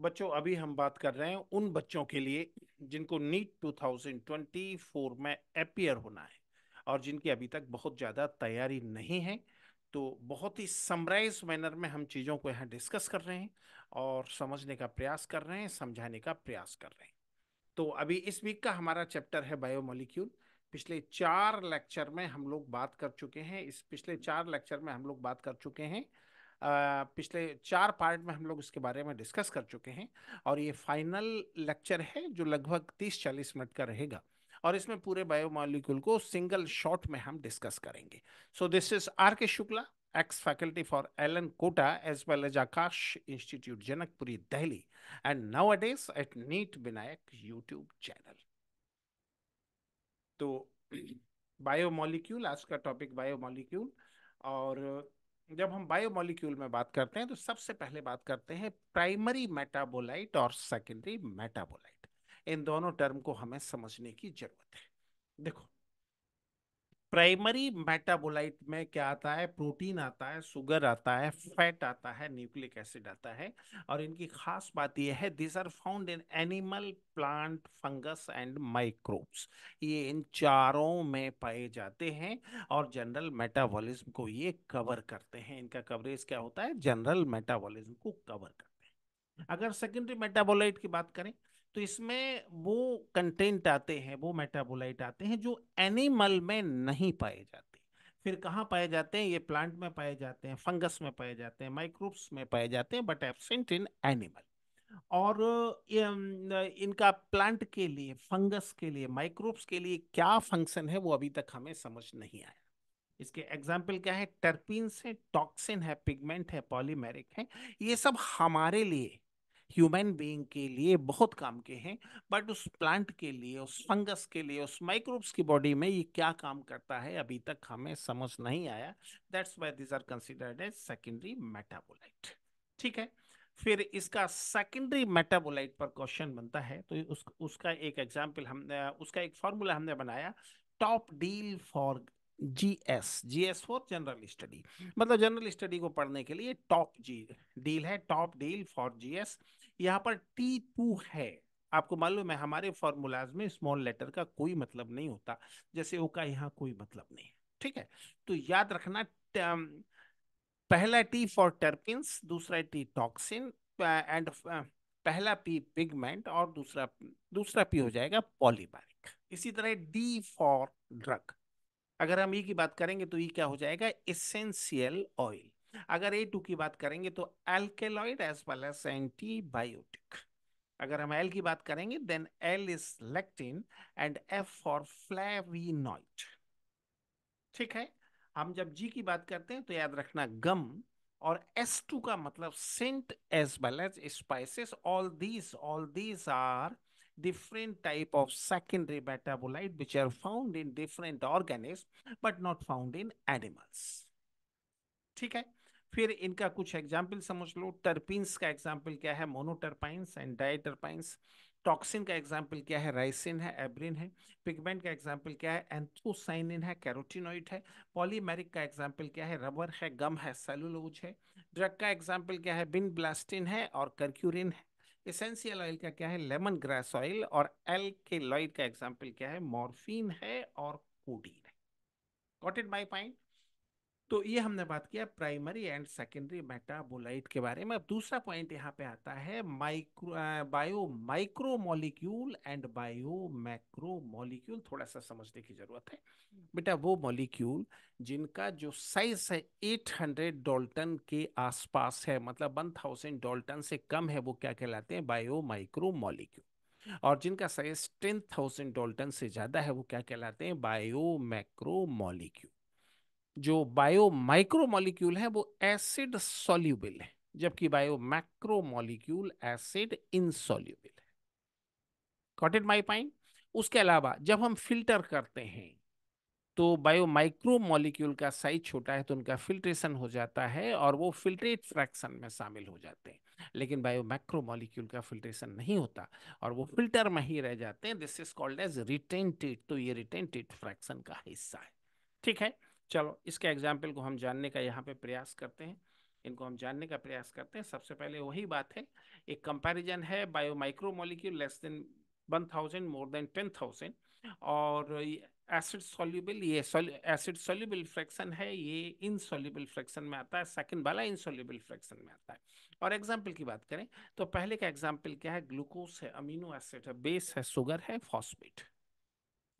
बच्चों अभी हम बात कर रहे हैं उन बच्चों के लिए जिनको नीट 2024 में अपियर होना है और जिनकी अभी तक बहुत ज़्यादा तैयारी नहीं है तो बहुत ही समराइज मैनर में हम चीज़ों को यहाँ डिस्कस कर रहे हैं और समझने का प्रयास कर रहे हैं समझाने का प्रयास कर रहे हैं तो अभी इस वीक का हमारा चैप्टर है बायोमोलिक्यूल पिछले चार लेक्चर में हम लोग बात कर चुके हैं इस पिछले चार लेक्चर में हम लोग बात कर चुके हैं पिछले चार पार्ट में हम लोग इसके बारे में डिस्कस कर चुके हैं और ये फाइनल लेक्चर है जो लगभग तीस चालीस मिनट का रहेगा और इसमें पूरे बायोमोलिक्यूल को सिंगल शॉट में हम डिस्कस करेंगे so this is R K Shukla for L N Kota as well as Aakash institute Janakpuri Delhi and and अडेज at NEET Vinayak YouTube channel तो बायोमोलिक्यूल आज का टॉपिक बायोमोलिक्यूल और जब हम बायोमोलिक्यूल में बात करते हैं तो सबसे पहले बात करते हैं प्राइमरी मेटाबोलाइट और सेकेंडरी मेटाबोलाइट इन दोनों टर्म को हमें समझने की जरूरत है देखो प्राइमरी मेटाबोलाइट में क्या आता है प्रोटीन आता है शुगर आता है फैट आता है न्यूक्लिक एसिड आता है और इनकी खास बात यह है this are found in animal plant fungus and microbes ये इन चारों में पाए जाते हैं और जनरल मेटाबॉलिज्म को ये कवर करते हैं इनका कवरेज क्या होता है जनरल मेटाबॉलिज्म को कवर करते हैं अगर सेकेंडरी मेटाबोलाइट की बात करें तो इसमें वो कंटेंट आते हैं वो मेटाबोलाइट आते हैं जो एनिमल में नहीं पाए जाते फिर कहाँ पाए जाते हैं ये प्लांट में पाए जाते हैं फंगस में पाए जाते हैं माइक्रोब्स में पाए जाते हैं बट एबसेंट इन एनिमल और इनका प्लांट के लिए फंगस के लिए माइक्रोब्स के लिए क्या फंक्शन है वो अभी तक हमें समझ नहीं आया इसके एग्जाम्पल क्या है टर्पिन से टॉक्सिन है पिगमेंट है पॉलीमेरिक है ये सब हमारे लिए ह्यूमन बीइंग के लिए बहुत काम के हैं बट उस प्लांट के लिए उस फंगस के लिए उस माइक्रोब्स की बॉडी में ये क्या काम करता है अभी तक हमें समझ नहीं आया that's why these are considered as secondary metabolite ठीक है फिर इसका सेकेंडरी मेटाबोलाइट पर क्वेश्चन बनता है तो उस, उसका एक एग्जाम्पल हमने उसका एक फॉर्मूला हमने बनाया top deal for G S G S for general study मतलब जनरल स्टडी को पढ़ने के लिए टॉप जी डील है top deal for G S यहाँ पर टी टू है आपको मालूम है हमारे फॉर्मूलाज में स्मॉल लेटर का कोई मतलब नहीं होता जैसे ओ का यहाँ कोई मतलब नहीं ठीक है तो याद रखना पहला टी फॉर टर्पिन्स दूसरा टी टॉक्सिन एंड पहला पी पिगमेंट और दूसरा दूसरा पी हो जाएगा पॉलीबारिक इसी तरह डी फॉर ड्रग अगर हम ई e की बात करेंगे तो ई e क्या हो जाएगा एसेंशियल ऑयल अगर ए टू की बात करेंगे तो alkaloid as well as antibiotic अगर हम एल की बात करेंगे then L is lectin and F for flavonoid ठीक है हम जब जी की बात करते हैं तो याद रखना गम और एस टू का मतलब scent as well as spices all these all these are different type of secondary metabolite which are found in different organisms but not found in animals ठीक है फिर इनका कुछ एग्जाम्पल समझ लो टर्पिन्स का एग्जाम्पल क्या है मोनोटर्पाइंस एंड डाइटर्पाइंस टॉक्सिन का एग्जाम्पल क्या है राइसिन है एब्रिन है पिगमेंट का एग्जाम्पल क्या है एंथोसाइनिन है कैरोटिनोइड है पॉलीमेरिक का एग्जाम्पल क्या है रबर है गम है सेलुलोज है ड्रग का एग्जाम्पल क्या है बिन ब्लास्टिन है और करक्यूरिन है एसेंशियल ऑयल का क्या है लेमन ग्रास ऑयल और एल के लॉइड का एग्जाम्पल क्या है मॉर्फिन है और कोडीन है गॉट इट माई पॉइंट तो ये हमने बात किया प्राइमरी एंड सेकेंडरी मेटाबोलाइट के बारे में अब दूसरा पॉइंट यहाँ पे आता है micro bio micro molecule and bio macro molecule थोड़ा सा समझने की जरूरत है बेटा वो मॉलिक्यूल जिनका जो साइज है 800 डाल्टन के आसपास है मतलब 1000 डाल्टन से कम है वो क्या कहलाते हैं बायो माइक्रो मॉलिक्यूल और जिनका साइज थाउजेंड डाल्टन से ज़्यादा है वो क्या कहलाते हैं बायो मैक्रो मॉलिक्यूल जो बायो माइक्रो मॉलिक्यूल है वो एसिड सॉल्यूबल है जबकि bio macro molecule acid insoluble है कॉट इट माई पॉइंट उसके अलावा जब हम फिल्टर करते हैं तो बायो माइक्रो मॉलिक्यूल का साइज छोटा है तो उनका फिल्ट्रेशन हो जाता है और वो फिल्ट्रेट फ्रैक्शन में शामिल हो जाते हैं लेकिन बायो माइक्रो मॉलिक्यूल का फिल्ट्रेशन नहीं होता और वो फिल्टर में ही रह जाते हैं this is called as retentate तो ये रिटेंटेड फ्रैक्शन का हिस्सा है ठीक है चलो इसके एग्जाम्पल को हम जानने का यहाँ पे प्रयास करते हैं इनको हम जानने का प्रयास करते हैं सबसे पहले वही बात है एक कंपैरिजन है bio micro molecule less than one thousand more than ten thousand और एसिड सोल्यूबल ये एसिड सोल्यूबल फ्रैक्शन है ये सोल्यूबल फ्रैक्शन में आता है सेकंड वाला इनसॉल्यूबल फ्रैक्शन में आता है और एग्जाम्पल की बात करें तो पहले का एग्जाम्पल क्या है ग्लूकोज है अमीनो एसिड है बेस है शुगर है फॉस्फेट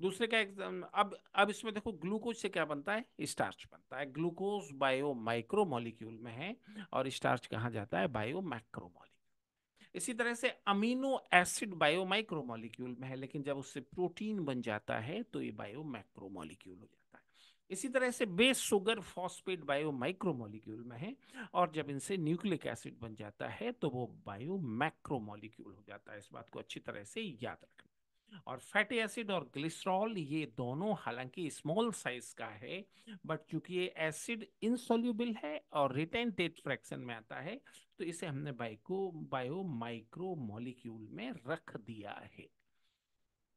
दूसरे का एग्जाम अब अब इसमें देखो ग्लूकोज से क्या बनता है स्टार्च बनता है ग्लूकोज बायो माइक्रो मॉलिक्यूल में है और स्टार्च कहा जाता है बायो मैक्रो मॉलिक्यूल इसी तरह से amino acid bio micro molecule में है लेकिन जब उससे प्रोटीन बन जाता है तो ये बायो मैक्रो मॉलिक्यूल हो जाता है इसी तरह से base sugar phosphate bio micro molecule में है और जब इनसे न्यूक्लिक एसिड बन जाता है तो वो बायो मैक्रो मॉलिक्यूल हो जाता है इस बात को अच्छी तरह से याद रखना और फैटी एसिड और ग्लिसरॉल ये दोनों हालांकि स्मॉल साइज का है बट चूंकि ये एसिड इनसोल्यूबल है और रिटेन डेट फ्रैक्शन में आता है तो इसे हमने बाइको बायो माइक्रो मॉलिक्यूल में रख दिया है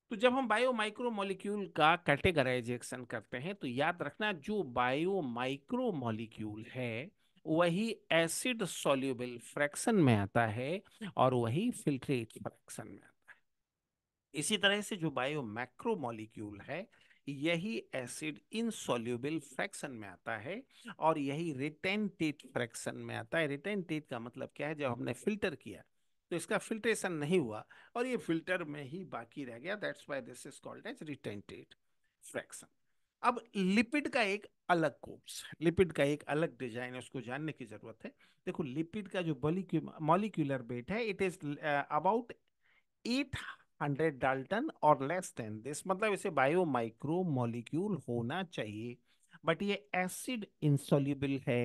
तो जब हम बायो माइक्रो मॉलिक्यूल का कैटेगराइजेशन करते हैं तो याद रखना जो बायो माइक्रो मॉलिक्यूल है वही एसिड सोल्यूबल फ्रैक्शन में आता है और वही फिल्ट्रेट फ्रैक्शन में इसी तरह से जो बायो मैक्रो मॉलिक्यूल है यही एसिड इनसॉल्यूबल फ्रैक्शन में आता है और यही रिटेंटेड फ्रैक्शन में आता है रिटेंटेड का मतलब क्या है जब हमने फिल्टर किया तो इसका फिल्ट्रेशन नहीं हुआ और ये फिल्टर में ही बाकी रह गया that's why this is called as retentate fraction अब लिपिड का एक अलग कोर्स लिपिड का एक अलग डिजाइन है उसको जानने की जरूरत है देखो लिपिड का जो मॉलिक्यूलर वेट है it is about eight hundred dalton और लेस देन दिस मतलब इसे बायो माइक्रो मॉलिक्यूल होना चाहिए बट ये एसिड इंसोल्यूबल है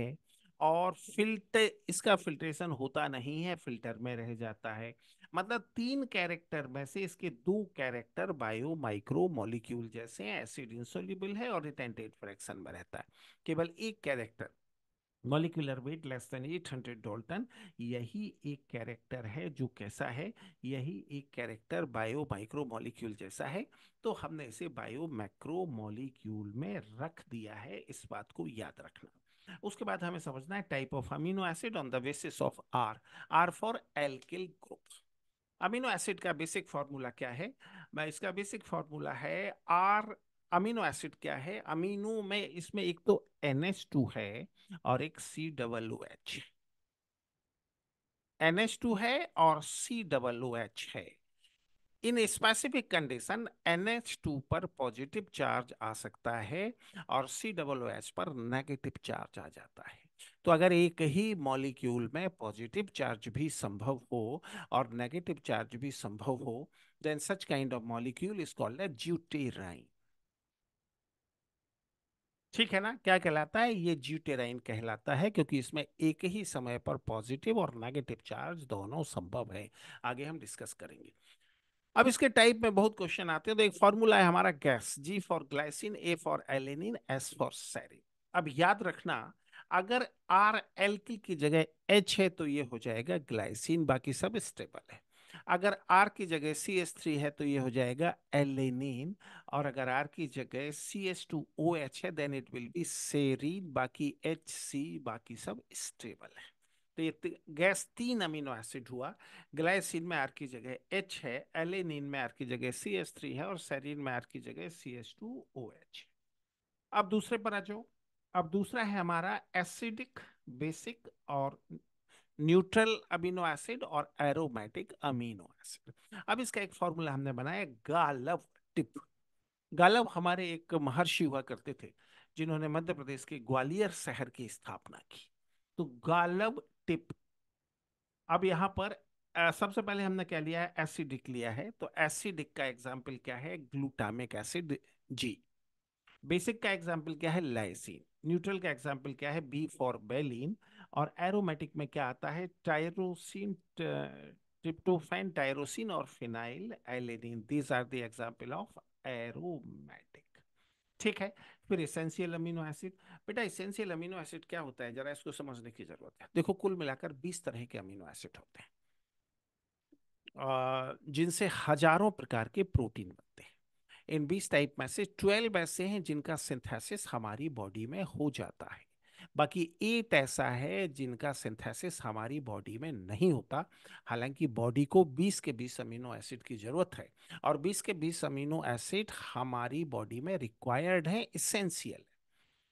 और फिल्टर इसका फिल्ट्रेशन होता नहीं है फिल्टर में रह जाता है मतलब तीन कैरेक्टर में से इसके दो कैरेक्टर बायो माइक्रो मॉलिक्यूल जैसे एसिड इंसोल्यूबल है और रिटेंटेड फ्रैक्शन में रहता है केवल एक character molecular weight less than 800 dalton यही एक कैरेक्टर है जो कैसा है यही एक कैरेक्टर बायो माइक्रो मॉलिक्यूल जैसा है तो हमने इसे बायो माइक्रो मॉलिक्यूल में रख दिया है इस बात को याद रखना उसके बाद हमें समझना है type of amino acid on the basis of R R for alkyl group amino acid का बेसिक फॉर्मूला क्या है इसका बेसिक फॉर्मूला है आर अमीनो एसिड क्या है अमीनो में इसमें एक तो एन एच टू है और एक C double O H N two है और सी डबल ओ एच है in specific condition N two पर पॉजिटिव चार्ज आ सकता है और सी डबल ओ एच पर नेगेटिव चार्ज आ जाता है तो अगर एक ही मॉलिक्यूल में पॉजिटिव चार्ज भी संभव हो और नेगेटिव चार्ज भी संभव हो then such kind of molecule is called a zwitterion ठीक है ना क्या कहलाता है ये ज्यूटेराइन कहलाता है क्योंकि इसमें एक ही समय पर पॉजिटिव और नेगेटिव चार्ज दोनों संभव है आगे हम डिस्कस करेंगे अब इसके टाइप में बहुत क्वेश्चन आते हैं तो एक फॉर्मूला है हमारा gas G for glycine A for alanine S for serine अब याद रखना अगर आर एल की जगह एच है तो ये हो जाएगा ग्लाइसिन बाकी सब स्टेबल है अगर आर की जगह सी एस थ्री है तो ये हो जाएगा एलेनिन e और अगर आर की जगह C S two O H है then it will be serine बाकी एच सी बाकी सब स्टेबल है तो ये गैस तीन अमीनो एसिड हुआ ग्लाइसिन में आर की जगह एच है एलेनिन e में आर की जगह सी एस थ्री है और सेरिन में आर की जगह C S two O H अब दूसरे पर आ जाओ अब दूसरा है हमारा एसिडिक बेसिक और न्यूट्रल अमीनो एसिड और एरोमेटिक अमीनो एसिड अब इसका एक फॉर्मूला हमने बनाया गालव टिप गालव हमारे एक महर्षि हुआ करते थे जिन्होंने मध्य प्रदेश के ग्वालियर शहर की स्थापना की तो गालव टिप अब यहाँ पर सबसे पहले हमने क्या लिया है एसिडिक लिया है तो एसिडिक का एग्जाम्पल क्या है ग्लूटामिक एसिड जी बेसिक का एग्जाम्पल क्या है लाइसिन न्यूट्रल का एग्जाम्पल क्या है बी फॉर बेलिन और एरोमेटिक में क्या आता है टायरोसिन ट्रिप्टोफैन टायरोसिन और phenyl alanine these are the example of aromatic ठीक है फिर एसेंशियल अमीनो एसिड बेटा एसेंशियल अमीनो एसिड क्या होता है जरा इसको समझने की जरूरत है देखो कुल मिलाकर बीस तरह के अमीनो एसिड होते हैं जिनसे हजारों प्रकार के प्रोटीन बनते हैं इन बीस टाइप में से ट्वेल्व ऐसे हैं जिनका सिंथेसिस हमारी बॉडी में हो जाता है बाकी एट ऐसा है जिनका सिंथेसिस हमारी बॉडी में नहीं होता हालांकि बॉडी को 20 के 20 अमीनो एसिड की ज़रूरत है और 20 के 20 अमीनो एसिड हमारी बॉडी में रिक्वायर्ड है इसेंशियल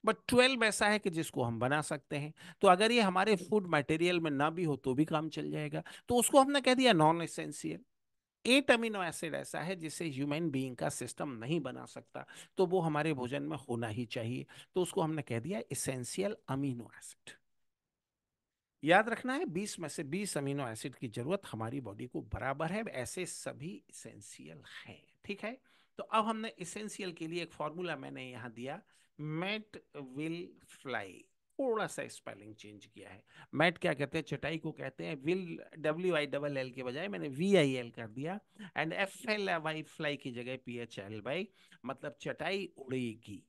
बट ट्वेल्व ऐसा है कि जिसको हम बना सकते हैं तो अगर ये हमारे फूड मटेरियल में ना भी हो तो भी काम चल जाएगा तो उसको हमने कह दिया non essential eight amino acid ऐसा है जिसे ह्यूमन बीइंग का सिस्टम नहीं बना सकता तो वो हमारे हम्म। भोजन में होना ही चाहिए तो उसको हमने कह दिया इसेंशियल अमीनो एसिड याद रखना है 20 में से 20 अमीनो एसिड की जरूरत हमारी बॉडी को बराबर है ऐसे सभी इसेंशियल हैं ठीक है तो अब हमने इसेंशियल के लिए एक फॉर्मूला मैंने यहां दिया मेट विल फ्लाई थोड़ा सा स्पेलिंग चेंज किया है मैट क्या कहते हैं चटाई को कहते हैं will W I double L के बजाय मैंने वी आई एल कर दिया and F L Y fly की जगह पी एच एल वाई मतलब चटाई उड़ेगी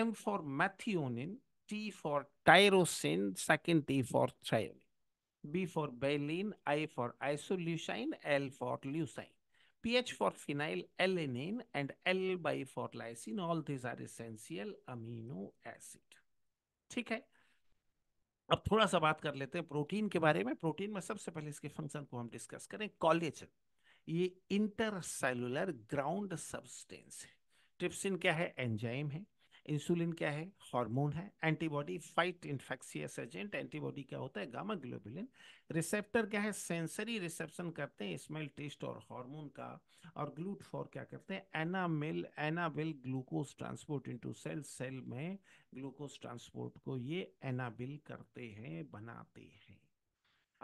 M for methionine T for tyrosine second T for threonine V for valine I for isoleucine L for leucine pH for phenyl alanine and L by for lysine. All these are essential amino acids. ठीक है अब थोड़ा सा बात कर लेते हैं protein के बारे में प्रोटीन में सबसे पहले इसके फंक्शन को हम डिस्कस करें कॉलेजन ये इंटरसेलुलर ग्राउंड सब्सटेंस है ट्रिप्सिन क्या है एंजाइम है इंसुलिन क्या है हार्मोन है antibody fight infectious agent antibody क्या होता है गामा ग्लोबुलिन रिसेप्टर क्या है सेंसरी रिसेप्शन करते हैं स्मेल टेस्ट और हार्मोन का और ग्लूट फॉर क्या करते हैं enable enable glucose transport into cell cell में ग्लूकोज ट्रांसपोर्ट को ये एनाबिल करते हैं बनाते हैं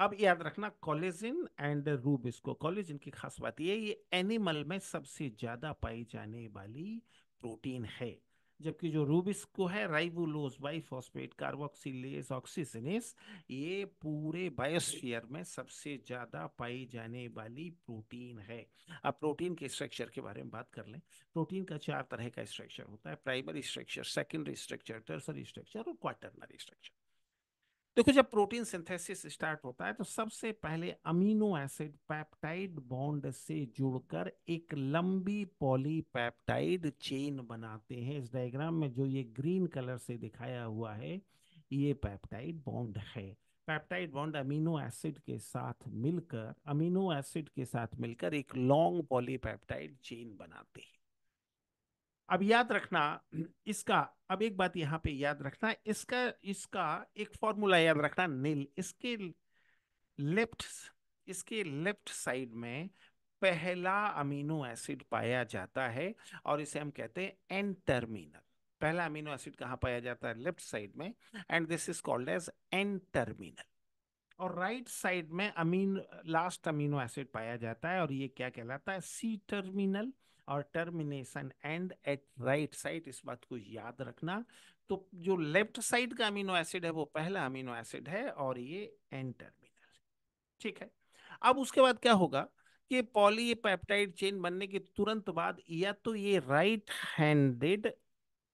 अब याद रखना कॉलेजिन एंड रूब इसको कॉलेजिन की खास बात ये ये एनिमल में सबसे ज्यादा पाई जाने वाली प्रोटीन है जबकि जो रूबिस्को है राइबुलोज बाइफॉस्फेट कार्बोक्सीलेज ऑक्सीजनेस ये पूरे बायोस्फीयर में सबसे ज़्यादा पाई जाने वाली प्रोटीन है अब प्रोटीन के स्ट्रक्चर के बारे में बात कर लें प्रोटीन का चार तरह का स्ट्रक्चर होता है primary structure secondary structure tertiary structure और क्वार्टरनरी स्ट्रक्चर देखो जब प्रोटीन सिंथेसिस स्टार्ट होता है तो सबसे पहले अमीनो एसिड पैप्टाइड बॉन्ड से जुड़कर एक लंबी पॉलीपैप्टाइड चेन बनाते हैं इस डायग्राम में जो ये ग्रीन कलर से दिखाया हुआ है ये पैप्टाइड बॉन्ड है पैप्टाइड बॉन्ड अमीनो एसिड के साथ मिलकर अमीनो एसिड के साथ मिलकर एक लॉन्ग पॉलीपैप्टाइड चेन बनाते हैं अब याद रखना इसका अब एक बात यहाँ पे याद रखना इसका इसका एक फॉर्मूला याद रखना नील इसके लेफ्ट इसके लेफ्ट साइड में पहला अमीनो एसिड पाया जाता है और इसे हम कहते हैं एन टर्मिनल पहला अमीनो एसिड कहाँ पाया जाता है लेफ्ट साइड में and this is called as N terminal और राइट right साइड में अमीन लास्ट अमीनो एसिड पाया जाता है और ये क्या कहलाता है सी टर्मिनल और termination end at right side इस बात को याद रखना तो जो लेफ्ट साइड का अमीनो एसिड है वो पहला अमीनो एसिड है और ये एन टर्मिनल ठीक है अब उसके बाद क्या होगा कि पॉलीपेप्टाइड चेन बनने के तुरंत बाद या तो ये right handed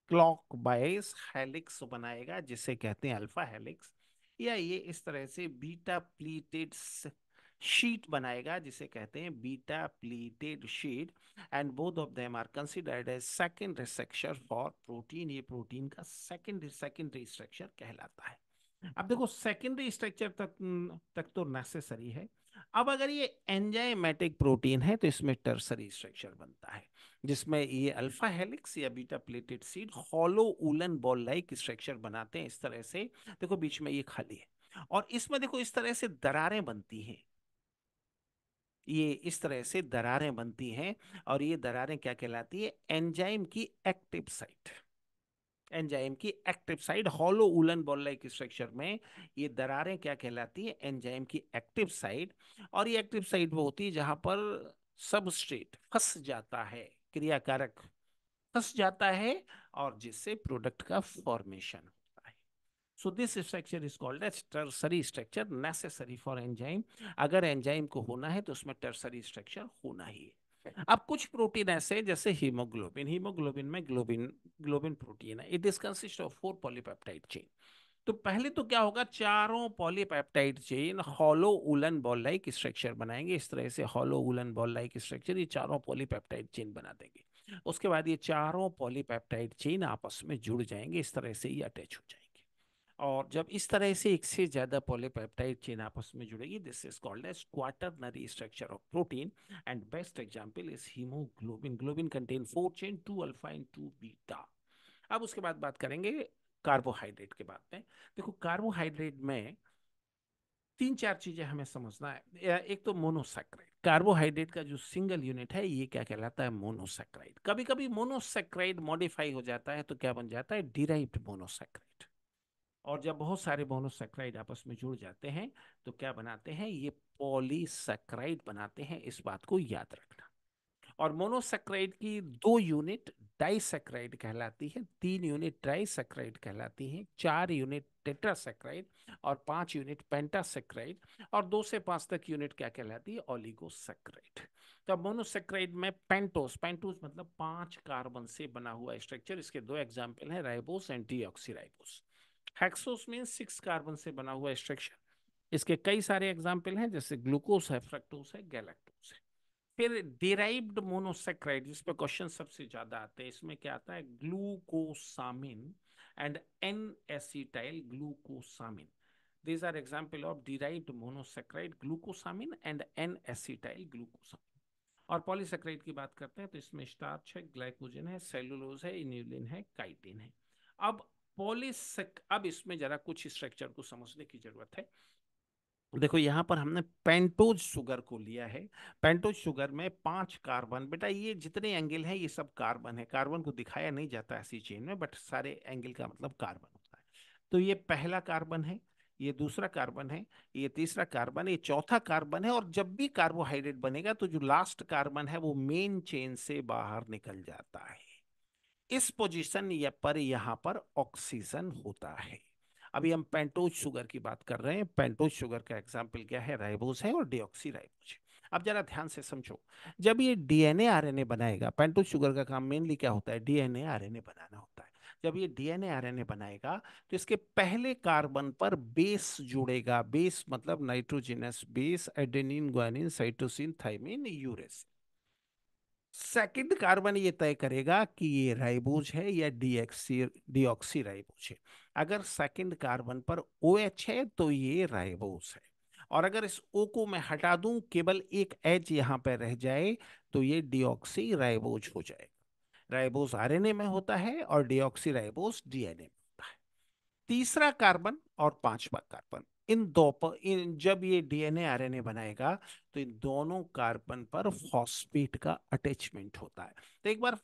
clockwise helix बनाएगा जिसे कहते हैं अल्फा हेलिक्स या ये इस तरह से बीटा प्लीटेड शीट बनाएगा जिसे कहते हैं beta pleated sheet and both of them are considered as secondary structure for protein ये प्रोटीन का सेकेंडरी सेकेंडरी स्ट्रक्चर कहलाता है अब देखो सेकेंडरी स्ट्रक्चर तक तक तो नेसेसरी है अब अगर ये एंजाइमेटिक प्रोटीन है तो इसमें टर्सरी स्ट्रक्चर बनता है जिसमें ये अल्फा हेलिक्स या beta pleated sheet hollow woollen ball like structure बनाते हैं इस तरह से देखो बीच में ये खाली है और इसमें देखो इस तरह से दरारें बनती हैं ये इस तरह से दरारें बनती हैं और ये दरारें क्या कहलाती है एंजाइम की एक्टिव साइट एंजाइम की active site hollow woollen ball structure में ये दरारें क्या कहलाती है एंजाइम की एक्टिव साइट और ये एक्टिव साइट वो होती है जहाँ पर सबस्ट्रेट फंस जाता है क्रियाकारक फंस जाता है और जिससे प्रोडक्ट का formation so this structure is called as tertiary structure necessary for enzyme अगर एंजाइम को होना है तो उसमें टर्सरी स्ट्रक्चर होना ही है अब कुछ प्रोटीन ऐसे हैं जैसे हीमोग्लोबिन हीमोग्लोबिन में ग्लोबिन ग्लोबिन प्रोटीन है it is consist of four polypeptide chain तो पहले तो क्या होगा चारों polypeptide chain hollow woollen ball like structure बनाएंगे इस तरह से hollow woollen ball like structure ये चारों पॉलीपेप्टाइड चेन बना देंगे उसके बाद ये चारों पॉलीपेप्टाइड चेन आपस में जुड़ जाएंगे इस तरह से ये अटैच हो जाएंगे और जब इस तरह से एक से ज़्यादा पॉलीपेप्टाइड चेन आपस में जुड़ेगी this is called as quaternary structure of protein and best example is haemoglobin globin contain four chain two alpha and two beta अब उसके बाद बात करेंगे कार्बोहाइड्रेट के बाद में देखो कार्बोहाइड्रेट में तीन चार चीज़ें हमें समझना है एक तो मोनोसेक्राइड कार्बोहाइड्रेट का जो सिंगल यूनिट है ये क्या कहलाता है मोनोसेक्राइड कभी कभी मोनोसेक्राइड मॉडिफाई हो जाता है तो क्या बन जाता है डिराइव्ड मोनोसेक्राइड और जब बहुत सारे मोनोसेक्राइड आपस में जुड़ जाते हैं तो क्या बनाते हैं ये पॉलीसेक्राइड बनाते हैं इस बात को याद रखना और मोनोसेक्राइड की दो यूनिट डाइसेक्राइड कहलाती है तीन यूनिट ट्राइसेक्राइड कहलाती है चार यूनिट टेट्रासेक्राइड और पांच यूनिट पेंटासेक्राइड और दो से पांच तक यूनिट क्या कहलाती है ओलिगोसेक्राइड तो मोनोसेक्राइड में पेंटोस पेंटोस मतलब पांच कार्बन से बना हुआ स्ट्रक्चर इसके दो एग्जाम्पल हैं ribose and deoxyribose hexose mean six carbon से बना हुआ स्ट्रक्चर इसके कई सारे एग्जाम्पल हैं जैसे ग्लूकोस है फ्रक्टोस है गैलेक्टोस है फिर डिराइव्ड मोनोसेक्राइड जिस पर क्वेश्चन सबसे ज्यादा आते हैं इसमें क्या आता है glucosamine and N acetyl glucosamine these are example of derived monosaccharide glucosamine and N acetyl glucosamine और पॉलीसेक्राइड की बात करते हैं तो इसमें स्टार्च है ग्लाइकोजन है सेलुलोज है इन्यूलिन है काइटिन है अब पॉलिस अब इसमें जरा कुछ स्ट्रक्चर को समझने की जरूरत है देखो यहाँ पर हमने पेंटोज शुगर को लिया है पेंटोज शुगर में पांच कार्बन बेटा ये जितने एंगल हैं ये सब कार्बन है कार्बन को दिखाया नहीं जाता ऐसी चेन में बट सारे एंगल का मतलब कार्बन होता है तो ये पहला कार्बन है ये दूसरा कार्बन है ये तीसरा कार्बन ये चौथा कार्बन है और जब भी कार्बोहाइड्रेट बनेगा तो जो लास्ट कार्बन है वो मेन चेन से बाहर निकल जाता है इस पोजीशन या पर यहाँ पर ऑक्सीजन होता है अभी हम पेंटोज शुगर की बात कर रहे हैं पेंटोज शुगर का एग्जाम्पल क्या है राइबोज है और डीऑक्सी राइबोज अब जरा ध्यान से समझो जब ये डीएनए आरएनए बनाएगा पेंटोज शुगर का काम मेनली क्या होता है डीएनए आरएनए बनाना होता है जब ये डीएनए आरएनए बनाएगा तो इसके पहले कार्बन पर बेस जुड़ेगा बेस मतलब nitrogenous base adenine guanine cytosine thymine uracil second carbon ये तय करेगा कि ये राइबोज है या डीएक्सी डीऑक्सी राइबोज है अगर सेकंड कार्बन पर ओ OH है तो ये राइबोज है और अगर इस ओ को मैं हटा दूं केवल एक एच यहाँ पर रह जाए तो ये डीऑक्सी राइबोज हो जाएगा राइबोज आरएनए में होता है और डीऑक्सी राइबोज डीएनए में होता है तीसरा कार्बन और पांचवा कार्बन इन दो इन जब ये डीएनए आरएनए बनाएगा तो इन दोनों कार्बन पर फॉस्फेट का अटैचमेंट होता है तो एक बार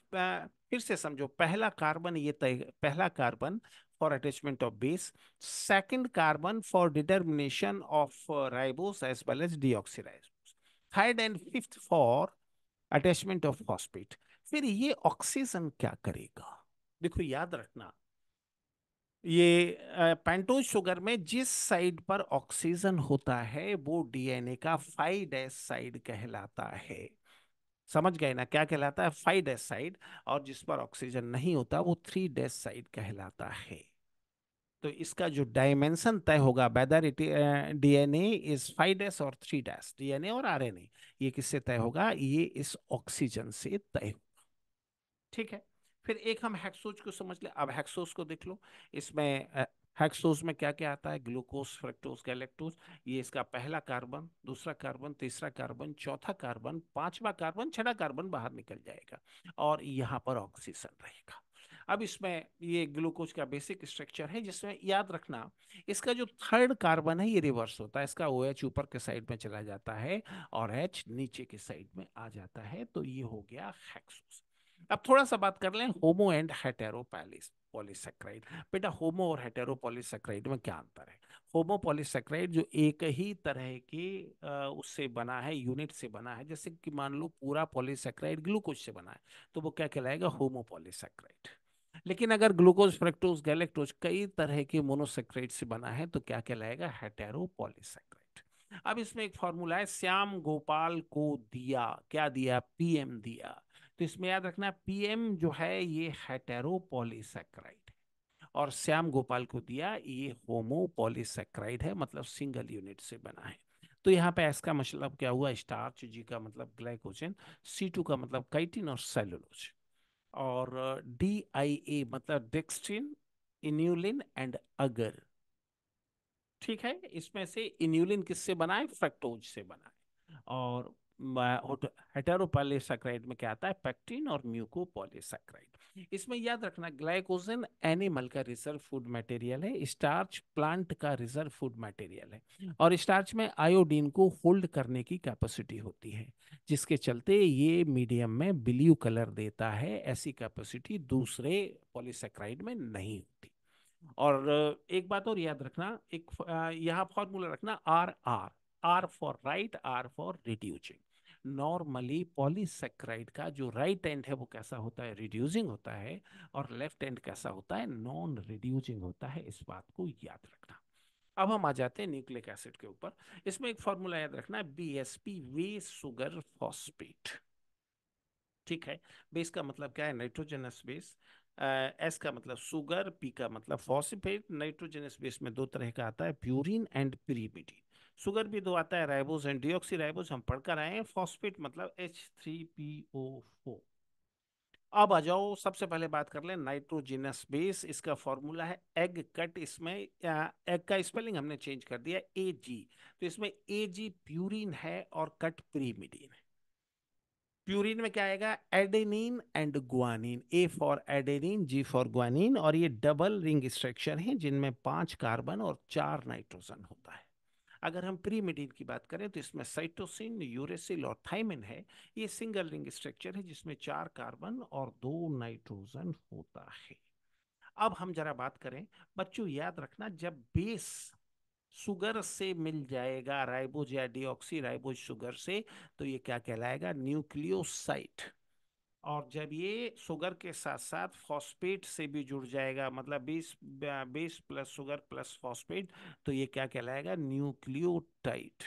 फिर से समझो पहला कार्बन ये पहला carbon for attachment of base second carbon for determination of ribose as well as deoxyribose third and fifth for attachment of phosphate फिर ये ऑक्सीजन क्या करेगा देखो याद रखना ये पेंटोज शुगर में जिस साइड पर ऑक्सीजन होता है वो डीएनए का फाइव साइड कहलाता है समझ गए ना क्या कहलाता है फाइव साइड और जिस पर ऑक्सीजन नहीं होता वो थ्री डेस साइड कहलाता है तो इसका जो डायमेंशन तय होगा whether it DNA is five dash और थ्री डैश डीएनए और आरएनए ये किससे तय होगा ये इस ऑक्सीजन से तय होगा ठीक है फिर एक हम हैक्सोज को समझ ले अब हेक्सोज को देख लो इसमें हेक्सोज में क्या क्या आता है ग्लूकोज फ्रेक्टोज गैलेक्टोज ये इसका पहला कार्बन दूसरा कार्बन तीसरा कार्बन चौथा कार्बन पांचवा कार्बन छठा कार्बन बाहर निकल जाएगा और यहाँ पर ऑक्सीजन रहेगा अब इसमें ये ग्लूकोज का बेसिक स्ट्रक्चर है जिसमें याद रखना इसका जो थर्ड कार्बन है ये रिवर्स होता है इसका ओ OH ऊपर के साइड में चला जाता है और एच नीचे के साइड में आ जाता है तो ये हो गया हेक्सोज़ अब थोड़ा सा बात कर लें होमो एंड हेटेरो पॉलीसेक्राइड बेटा होमो और हेटेरो पॉलीसेक्राइड में क्या अंतर है होमो पॉलीसेक्राइड जो एक ही तरह के उससे बना है यूनिट से बना है जैसे कि मान लो पूरा पॉलीसेक्राइड ग्लूकोज से बना है तो वो क्या कहलाएगा होमो पॉलीसेक्राइड लेकिन अगर ग्लूकोज फ्रेक्टोज गैलेक्टोज कई तरह के मोनोसेक्राइड से बना है तो क्या कहलाएगा हेटेरो पॉलीसेक्राइड अब इसमें एक फॉर्मूला है श्याम गोपाल को दिया क्या दिया पीएम दिया तो इसमें याद रखना पीएम जो है ये हेटेरोपॉलीसेक्राइड है और श्याम गोपाल को दिया ये होमोपोलीसेक्राइड है मतलब सिंगल यूनिट से बना है तो यहाँ पे इसका मतलब क्या हुआ स्टार्च जी का मतलब ग्लाइकोजन सी टू का मतलब काइटिन और सेलुलोज और डी आई ए मतलब डेक्सटिन इन्यूलिन एंड अगर ठीक है इसमें से इन्यूलिन किससे बना है फ्रक्टोज से बना है और हेटेरोपॉलीसेक्राइड में क्या आता है पेक्टिन और म्यूकोपोलीसेक्राइड इसमें याद रखना ग्लाइकोजन एनिमल का रिजर्व फूड मटेरियल है स्टार्च प्लांट का रिजर्व फूड मटेरियल है और स्टार्च में आयोडीन को होल्ड करने की कैपेसिटी होती है जिसके चलते ये मीडियम में ब्लू कलर देता है ऐसी कैपेसिटी दूसरे पॉलीसेक्राइड में नहीं होती और एक बात और याद रखना एक यहाँ फॉर्मूला रखना R R R for right R for reducing normally polysaccharide का जो राइट एंड है वो कैसा होता है रिड्यूसिंग होता है और लेफ्ट एंड कैसा होता है नॉन रिड्यूसिंग होता है इस बात को याद रखना अब हम आ जाते हैं न्यूक्लिक एसिड के ऊपर इसमें एक फॉर्मूला याद रखना है B S P way sugar phosphate ठीक है बेस का मतलब क्या है नाइट्रोजनस बेस एस का मतलब सुगर पी का मतलब फॉस्पेट नाइट्रोजनस बेस में दो तरह का आता है प्यूरिन एंड प्रीमिडीन शुगर भी दो तो आता है राइबोस एंड डिओक्सी राइबोज हम पढ़कर आए हैं फॉस्फेट मतलब एच थ्री पी ओ अब आ जाओ सबसे पहले बात कर लें नाइट्रोजिनस बेस इसका फॉर्मूला है एग कट इसमें एग का स्पेलिंग हमने चेंज कर दिया ए जी तो इसमें ए जी प्यूरिन है और कट प्रीमिडीन है प्यूरिन में क्या आएगा adenine and guanine A for adenine G for guanine और ये डबल रिंग स्ट्रक्चर है जिनमें पांच कार्बन और चार नाइट्रोजन होता है अगर हम प्रीमेडिन की बात करें तो इसमें साइटोसिन यूरेसिल और थाइमिन है ये सिंगल रिंग स्ट्रक्चर है जिसमें चार कार्बन और दो नाइट्रोजन होता है अब हम जरा बात करें बच्चों याद रखना जब बेस शुगर से मिल जाएगा राइबोज या डीऑक्सी राइबोज शुगर से तो ये क्या कहलाएगा न्यूक्लियोसाइट और जब ये शुगर के साथ साथ फॉस्फेट से भी जुड़ जाएगा मतलब base base plus sugar plus phosphate तो ये क्या कहलाएगा न्यूक्लियोटाइड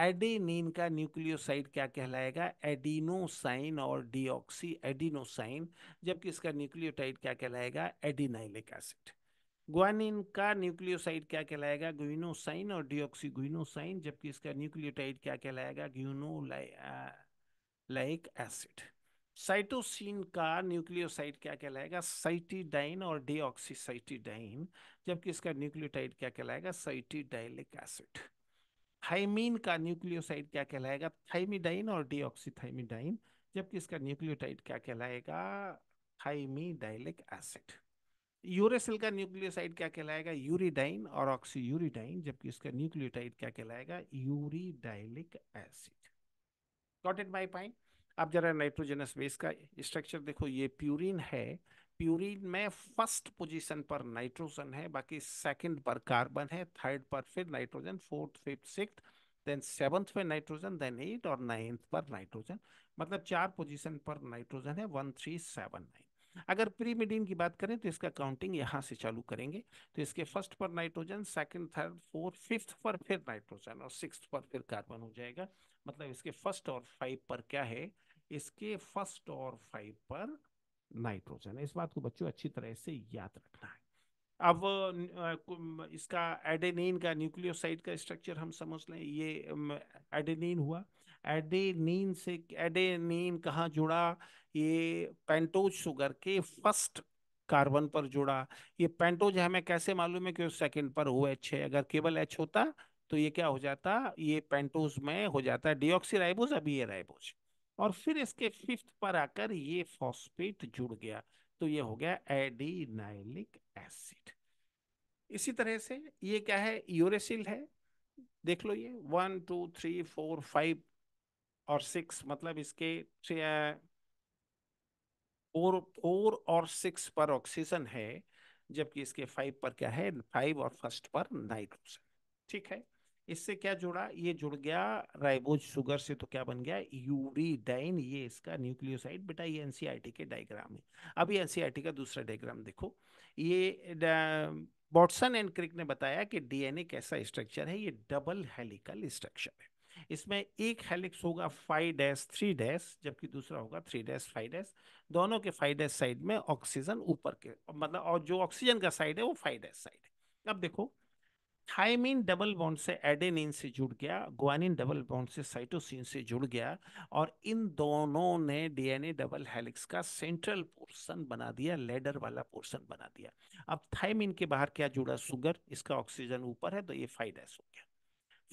एडीनिन का न्यूक्लियोसाइड क्या कहलाएगा एडिनोसाइन और डीऑक्सी एडिनोसाइन जबकि इसका न्यूक्लियोटाइड क्या कहलाएगा एडिनाइलिक एसिड ग्वानिन का न्यूक्लियोसाइड क्या कहलाएगा ग्विनोसाइन और डीऑक्सी ग्विनोसाइन जबकि इसका न्यूक्लियोटाइड क्या कहलाएगा ग्यूनोलाइक एसिड साइटोसिन का न्यूक्लियोसाइट क्या कहलाएगा साइटिडाइन और डीऑक्सीसाइटिडाइन जबकि इसका न्यूक्लियोटाइड क्या कहलाएगा साइटिडाइलिक एसिड थाइमिन का न्यूक्लियोसाइट क्या कहलाएगा थाइमिडाइन और डीऑक्सीथाइमिडाइन जबकि इसका न्यूक्लियोटाइड क्या कहलाएगा थाइमिडाइलिक एसिड यूरेसिल का न्यूक्लियोसाइड क्या कहलाएगा यूरिडाइन और ऑक्सी यूरिडाइन जबकि इसका न्यूक्लियोटाइड क्या कहलाएगा uridylic acid got it my point अब जरा नाइट्रोजनस बेस का स्ट्रक्चर देखो ये प्यूरिन है प्यूरिन में फर्स्ट पोजीशन पर नाइट्रोजन है बाकी सेकंड पर कार्बन है थर्ड पर फिर nitrogen fourth fifth six then seventh पे नाइट्रोजन देन एट और नाइन्थ पर नाइट्रोजन मतलब चार पोजीशन पर नाइट्रोजन है वन थ्री सेवन नाइन अगर प्रीमिडीन की बात करें तो इसका काउंटिंग यहाँ से चालू करेंगे तो इसके फर्स्ट पर nitrogen second third fourth fifth पर फिर नाइट्रोजन और सिक्स पर फिर कार्बन हो जाएगा मतलब इसके फर्स्ट और फाइव पर क्या है इसके फर्स्ट और फाइव पर नाइट्रोजन है इस बात को बच्चों अच्छी तरह से याद रखना है अब इसका एडेनिन का न्यूक्लियोसाइड का स्ट्रक्चर हम समझ लें ये एडेनिन हुआ एडेनिन से एडेनिन कहाँ जुड़ा ये पेंटोज शुगर के फर्स्ट कार्बन पर जुड़ा ये पेंटोज हमें कैसे मालूम है कि सेकंड पर ओ एच है अगर केवल एच होता तो ये क्या हो जाता ये पेंटोज में हो जाता है डिऑक्सी राइबोज अभी ये राइबोज और फिर इसके फिफ्थ पर आकर ये फॉस्फेट जुड़ गया तो ये हो गया एडीनाइलिक एसिड इसी तरह से ये क्या है यूरेसिल है देख लो ये one two three four five और सिक्स मतलब इसके फोर फोर और सिक्स पर ऑक्सीजन है जबकि इसके फाइव पर क्या है फाइव और फर्स्ट पर नाइट्रोजन ठीक है इससे क्या जुड़ा ये जुड़ गया राइबोज शुगर से तो क्या बन गया यूरीडाइन ये इसका न्यूक्लियोसाइड बेटा ये एनसीईआरटी के डायग्राम है अब ये एनसीईआरटी का दूसरा डायग्राम देखो ये बॉटसन एंड क्रिक ने बताया कि डीएनए कैसा स्ट्रक्चर है ये डबल हेलिकल स्ट्रक्चर है इसमें एक हेलिक्स होगा फाइव डैश थ्री डैश जबकि दूसरा होगा थ्री डैश फाइव डैश दोनों के फाइव डैश साइड में ऑक्सीजन ऊपर के मतलब और जो ऑक्सीजन का साइड है वो फाइव डैश साइड है अब देखो थाइमिन डबल बॉन्ड से एडेनिन से जुड़ गया ग्वानिन डबल बॉन्ड से साइटोसिन से जुड़ गया और इन दोनों ने डीएनए डबल हेलिक्स का सेंट्रल पोर्शन बना दिया लेडर वाला पोर्शन बना दिया अब थाइमिन के बाहर क्या जुड़ा सुगर इसका ऑक्सीजन ऊपर है तो ये फाइव हो गया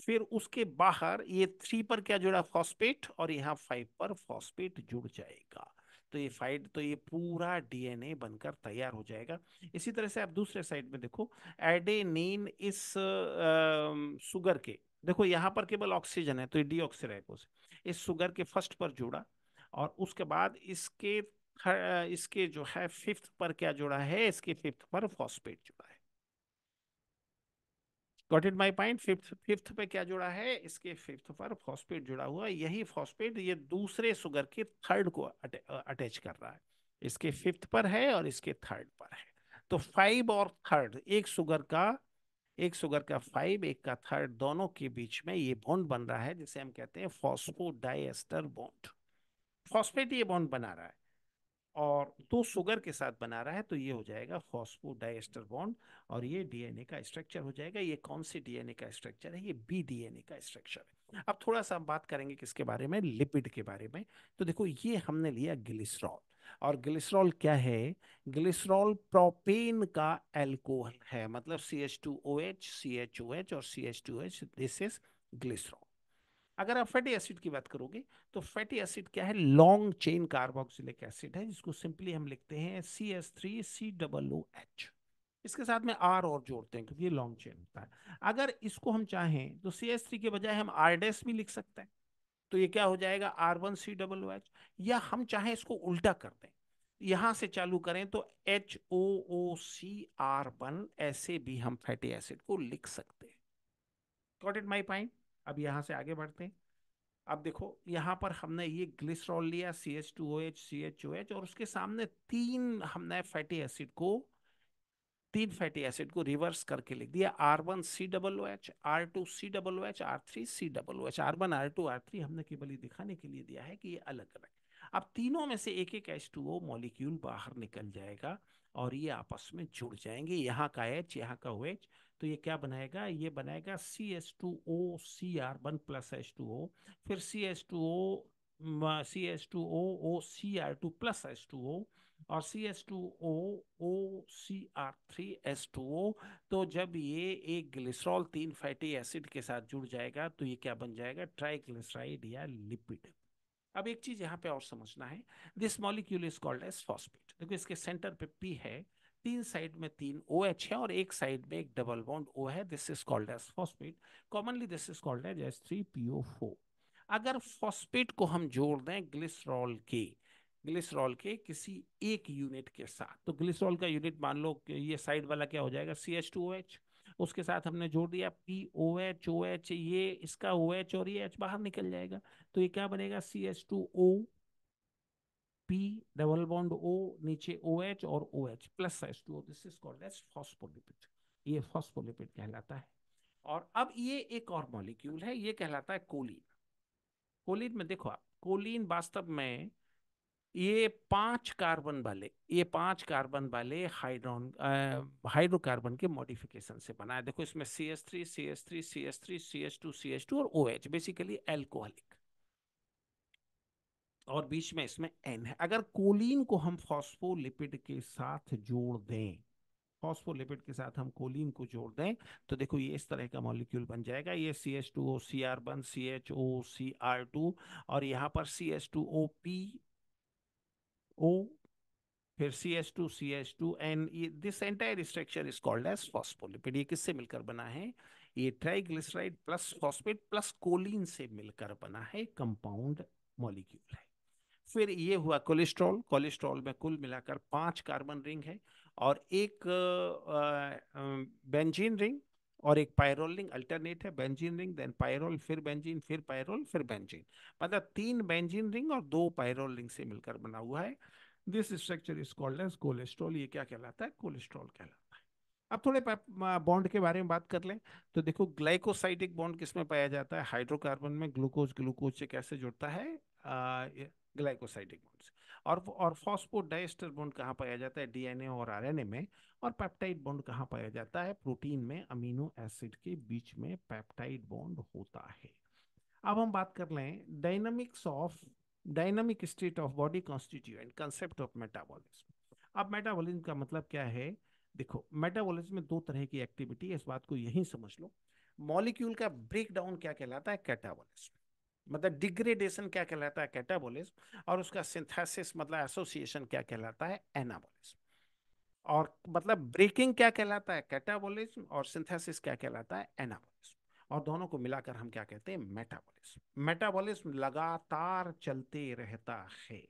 फिर उसके बाहर ये थ्री पर क्या जुड़ा फॉस्पेट और यहाँ फाइव पर फॉस्पेट जुड़ जाएगा तो ये फाइट तो ये पूरा डीएनए बनकर तैयार हो जाएगा इसी तरह से आप दूसरे साइड में देखो एडेनिन इस सुगर के देखो यहाँ पर केवल ऑक्सीजन है तो ये डी इस सुगर के फर्स्ट पर जुड़ा और उसके बाद इसके इसके जो है फिफ्थ पर क्या जुड़ा है इसके फिफ्थ पर फॉस्फेट जुड़ा है got it my point fifth fifth पे क्या जुड़ा है इसके फिफ्थ पर फॉस्फेट जुड़ा हुआ यही फॉस्फेट ये दूसरे सुगर के थर्ड को अटैच कर रहा है इसके फिफ्थ पर है और इसके थर्ड पर है तो फाइव और थर्ड एक सुगर का एक सुगर का फाइव एक का थर्ड दोनों के बीच में ये बॉन्ड बन रहा है जिसे हम कहते हैं फॉस्फोडाइस्टर बॉन्ड फॉस्फेट ये बॉन्ड बना रहा है और दो शुगर के साथ बना रहा है तो ये हो जाएगा डाइस्टर बॉन्ड और ये डीएनए का स्ट्रक्चर हो जाएगा ये कौन सी डीएनए का स्ट्रक्चर है ये बी डीएनए का स्ट्रक्चर है अब थोड़ा सा हम बात करेंगे किसके बारे में लिपिड के बारे में तो देखो ये हमने लिया ग्लिसरॉल और ग्लिसरॉल क्या है ग्लिसरॉल प्रोपेन का एल्कोहल है मतलब C H two O H C H O H और C H two H this is glycerol अगर आप फैटी एसिड की बात करोगे तो फैटी एसिड क्या है लॉन्ग चेन कार्बोक्सिलिक एसिड है जिसको सिंपली हम लिखते हैं C S three C double O H इसके साथ में आर और जोड़ते हैं क्योंकि ये लॉन्ग चेन होता है अगर इसको हम चाहें तो सी एस थ्री के बजाय हम आर डेस भी लिख सकते हैं तो ये क्या हो जाएगा R one C double O H या हम चाहें इसको उल्टा कर दें यहाँ से चालू करें तो H O O C R one ऐसे भी हम फैटी एसिड को लिख सकते हैं इट माई पॉइंट अब यहाँ से आगे बढ़ते हैं अब देखो यहाँ पर हमने ये ग्लिसरॉल लिया C H two O H C H O H और उसके सामने तीन हमने फैटी एसिड को तीन फैटी एसिड को रिवर्स करके लिख दिया R one C double O H R two C double O H R three C double O H R one R two R three हमने केवल ये दिखाने के लिए दिया है कि ये अलग अलग अब तीनों में से एक एक एच टू ओ मॉलिक्यूल बाहर निकल जाएगा और ये आपस में जुड़ जाएंगे यहाँ का एच यहाँ का ओ एच OH, तो ये क्या बनाएगा ये बनाएगा C S two O C R one plus H two O फिर C S two O C S two O O C R two plus H two O और C S two O O C R three S two O तो जब ये एक glycerol तीन fatty acid के साथ जुड़ जाएगा तो ये क्या बन जाएगा ट्राइग्लिसराइड या लिपिड अब एक चीज यहाँ पे और समझना है this molecule is called as phosphate देखो इसके सेंटर पे पी है तीन साइड में तीन ओ OH है और एक साइड में एक डबल बॉन्ड ओ है this is called as phosphate commonly this is called as S three P O four अगर फॉस्फेट को हम जोड़ दें ग्लिसरॉल के ग्लिसरॉल के किसी एक यूनिट के साथ तो ग्लिसरॉल का यूनिट मान लो ये साइड वाला क्या हो जाएगा C H two O H उसके साथ हमने जोड़ दिया P O H O H ये इसका ओ एच और ये e एच बाहर निकल जाएगा तो ये क्या बनेगा C H two O P double bond O नीचे ओ एच और O H plus H two this is called as phospholipid ये फॉस्फोलिपिड कहलाता है और अब ये एक और मॉलिक्यूल है ये कहलाता है कोलीन कोलीन में देखो आप कोलीन वास्तव में ये पांच कार्बन वाले ये पांच कार्बन वाले हाइड्रोन हाइड्रोकार्बन के मॉडिफिकेशन से बना है देखो इसमें C S three C S three C S three C S two C S two और ओ एच बेसिकली एल्कोहलिक और बीच में इसमें एन है अगर कोलिन को हम फॉस्फोलिपिड के साथ जोड़ दें फॉस्फोलिपिड के साथ हम कोलिन को जोड़ दें तो देखो ये इस तरह का मॉलिक्यूल बन जाएगा ये C H two O C R one C H O C R two और यहाँ पर C H two O P O फिर C H two C H two and ये this entire structure is called as phospholipid ये किससे मिलकर बना है ये triglyceride plus phosphate plus choline से मिलकर बना है कंपाउंड मॉलिक्यूल है फिर ये हुआ कोलेस्ट्रॉल कोलेस्ट्रॉल में कुल मिलाकर पांच कार्बन रिंग है और एक बेंजीन रिंग और एक पायरोल रिंग अल्टरनेट है बेंजीन रिंग देन पायरोल फिर बेंजीन फिर पायरोल फिर बेंजीन मतलब तीन बेंजीन रिंग और दो पायरोल रिंग से मिलकर बना हुआ है this structure is called as cholesterol ये क्या कहलाता है कोलेस्ट्रॉल कहलाता है अब थोड़े बॉन्ड के बारे में बात कर लें तो देखो ग्लाइकोसाइडिक बॉन्ड किस में पाया जाता है हाइड्रोकार्बन में ग्लूकोज ग्लूकोज से कैसे जुड़ता है ग्लाइकोसाइडिक बॉन्ड्स और और फॉस्फोडाइस्टर बॉन्ड कहाँ पाया जाता है डीएनए और आरएनए में और पैप्टाइड बॉन्ड कहाँ पाया जाता है प्रोटीन में अमीनो एसिड के बीच में पैप्टाइड बॉन्ड होता है अब हम बात कर लें dynamics of dynamic state of body constituent concept of metabolism अब मेटाबॉलिज्म का मतलब क्या है देखो मेटाबॉलिज्म में दो तरह की एक्टिविटी इस बात को यही समझ लो मॉलिक्यूल का ब्रेकडाउन क्या कहलाता है कैटाबॉलिज्म मतलब डिग्रेडेशन क्या कहलाता है कैटाबोलिज्म और उसका सिंथेसिस मतलब एसोसिएशन क्या कहलाता है एनाबोलिज्म और मतलब ब्रेकिंग क्या कहलाता है कैटाबोलिज्म और सिंथेसिस क्या कहलाता है एनाबोलिज्म और दोनों को मिलाकर हम क्या कहते हैं मेटाबॉलिज्म मेटाबॉलिज्म लगातार चलते रहता है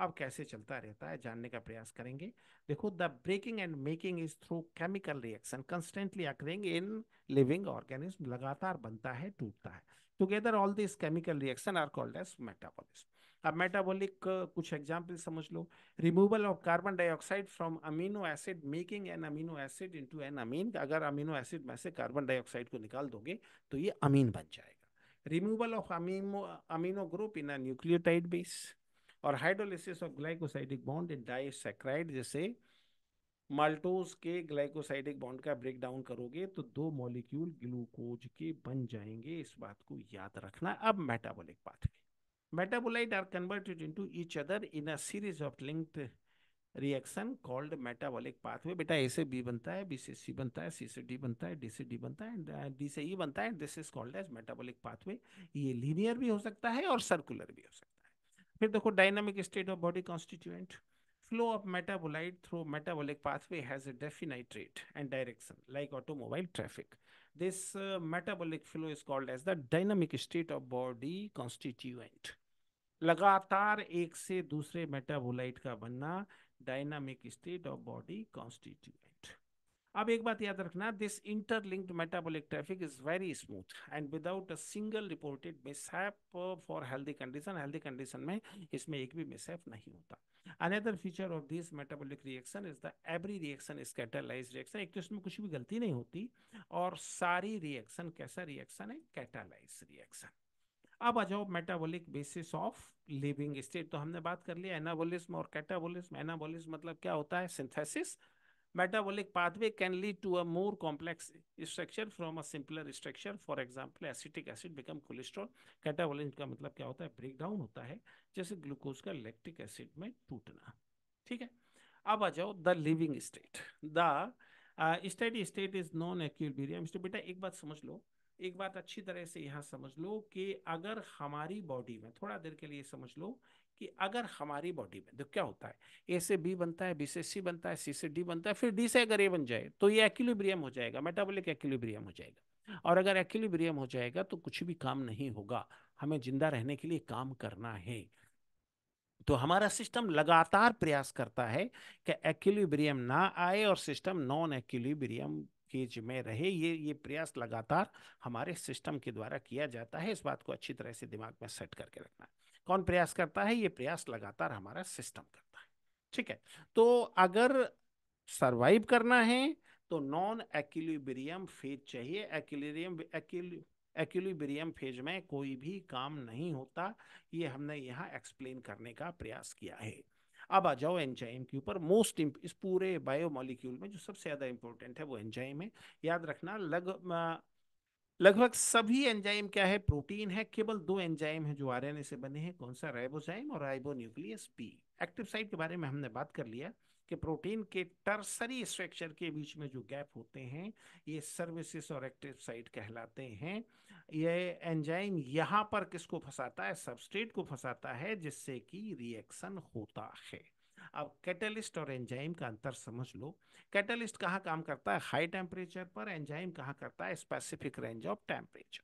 अब कैसे चलता रहता है जानने का प्रयास करेंगे देखो the breaking and making is through chemical reaction constantly occurring in living organism लगातार बनता है टूटता है together all this chemical reaction are called as metabolism अब मेटाबॉलिक कुछ एग्जाम्पल समझ लो removal of carbon dioxide from amino acid making an amino acid into an amine अगर अमीनो एसिड में से कार्बन डाइऑक्साइड को निकाल दोगे तो ये अमीन बन जाएगा removal of amino amino group in a nucleotide base और hydrolysis of glycosidic bond in disaccharide जैसे माल्टोज के ग्लाइकोसाइडिक बॉन्ड का ब्रेक डाउन करोगे तो दो मॉलिक्यूल ग्लूकोज के बन जाएंगे इस बात को याद रखना अब metabolic pathway metabolite are converted into each other in a series of linked reaction called metabolic pathway बेटा ए से बी बनता है बी से सी बनता है सी से डी बनता है डी से डी बनता है डी uh, से ई e बनता है this is called as metabolic pathway ये लीनियर भी हो सकता है और सर्कुलर भी हो सकता है फिर देखो dynamic state of body constituent flow of metabolite through metabolic pathway has a definite rate and direction like automobile traffic this uh, metabolic flow is called as the dynamic state of body constituent लगातार एक से दूसरे metabolite का बनना dynamic state of body constitute अब एक बात याद रखना this interlinked metabolic traffic is very smooth and without a single reported mishap for healthy condition healthy condition में इसमें एक भी मिसहैप नहीं होता another feature of this metabolic reaction is the every reaction is catalyse reaction एक तो इसमें कुछ भी गलती नहीं होती और सारी रिएक्शन कैसा रिएक्शन है कैटालाइज रिएक्शन अब आ जाओ metabolic basis of living state तो हमने बात कर लिया एनाबोलिज्म और कैटाबोलिज्म एनाबोलिज्म मतलब क्या होता है synthesis metabolic pathway can lead to a more complex structure from a simpler structure for example acetic acid become cholesterol catabolism का मतलब क्या होता है ब्रेक डाउन होता है जैसे ग्लूकोज का लैक्टिक एसिड में टूटना ठीक है अब आ जाओ the living state the steady state is non equilibrium बेटा एक बात समझ लो एक बात अच्छी तरह से यहाँ समझ लो कि अगर हमारी बॉडी में थोड़ा देर के लिए समझ लो कि अगर हमारी बॉडी में तो क्या होता है ए से बी बनता है बी से सी बनता है सी से डी बनता है फिर डी से अगर ए बन जाए तो ये एक्लिब्रियम हो जाएगा मेटाबोलिक एक्लिब्रियम हो जाएगा और अगर एक्लिब्रियम हो जाएगा तो कुछ भी काम नहीं होगा हमें जिंदा रहने के लिए काम करना है तो हमारा सिस्टम लगातार प्रयास करता है कि एक्लिब्रियम ना आए और सिस्टम नॉन एक्लिब्रियम केज में रहे ये ये प्रयास लगातार हमारे सिस्टम के द्वारा किया जाता है इस बात को अच्छी तरह से दिमाग में सेट करके रखना है कौन प्रयास करता है ये प्रयास लगातार हमारा सिस्टम करता है ठीक है तो अगर सरवाइव करना है तो नॉन एक्लिब्रियम फेज चाहिए एक्लिब्रियम एक्लिब्रियम फेज में कोई भी काम नहीं होता ये हमने यहाँ एक्सप्लेन करने का प्रयास किया है अब आ जाओ एंजाइम के ऊपर मोस्ट इस पूरे बायोमोलिक्यूल में जो सबसे ज़्यादा इंपॉर्टेंट है वो एंजाइम है याद रखना लग लगभग सभी एंजाइम क्या है प्रोटीन है केवल दो एंजाइम है जो ए से बने हैं कौन सा राइबोजाइम और राइबोन्यूक्लियस पी एक्टिव साइट के बारे में हमने बात कर लिया कि प्रोटीन के टर्सरी स्ट्रक्चर के बीच में जो गैप होते हैं ये सर्विसेस और एक्टिव साइट कहलाते हैं ये एंजाइम यहाँ पर किसको फंसाता है सबस्ट्रेट को फंसाता है जिससे कि रिएक्शन होता है अब कैटलिस्ट और एंजाइम का अंतर समझ लो कैटलिस्ट कहाँ काम करता है हाई टेम्परेचर पर एंजाइम कहाँ करता है specific range of temperature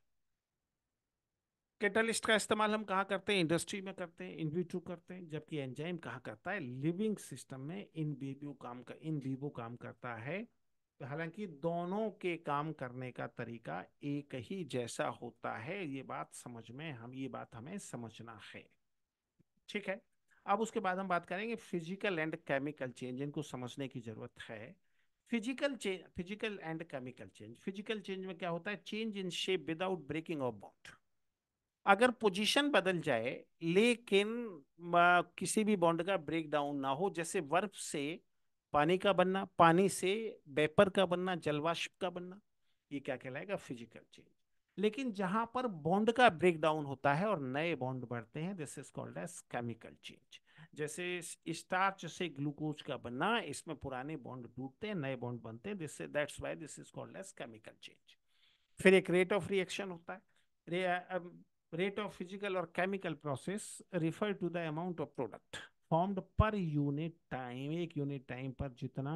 catalyst का इस्तेमाल हम कहाँ करते हैं इंडस्ट्री में करते हैं इन वीटू करते हैं जबकि एंजाइम कहाँ करता है लिविंग सिस्टम में इन वीवो काम कर इन बीबो काम करता है हालांकि दोनों के काम करने का तरीका एक ही जैसा होता है ये बात समझ में हम ये बात हमें समझना है ठीक है अब उसके बाद हम बात करेंगे फिजिकल एंड केमिकल चेंज इनको समझने की ज़रूरत है physical change physical and chemical change physical change में क्या होता है change in shape without breaking of bond अगर पोजीशन बदल जाए लेकिन किसी भी बॉन्ड का ब्रेक डाउन ना हो जैसे बर्फ से पानी का बनना पानी से वेपर का बनना जलवाष्प का बनना ये क्या कहलाएगा फिजिकल चेंज लेकिन जहां पर बॉन्ड का ब्रेकडाउन होता है और नए बॉन्ड बढ़ते हैं this is called as chemical change जैसे स्टार्च से ग्लूकोज का बनना इसमें पुराने बॉन्ड टूटते हैं नए बॉन्ड बनते हैं this that's why this is called as chemical change फिर एक रेट ऑफ रिएक्शन होता है रेट ऑफ फिजिकल और chemical process refer to the amount of product formed per unit time एक यूनिट टाइम पर जितना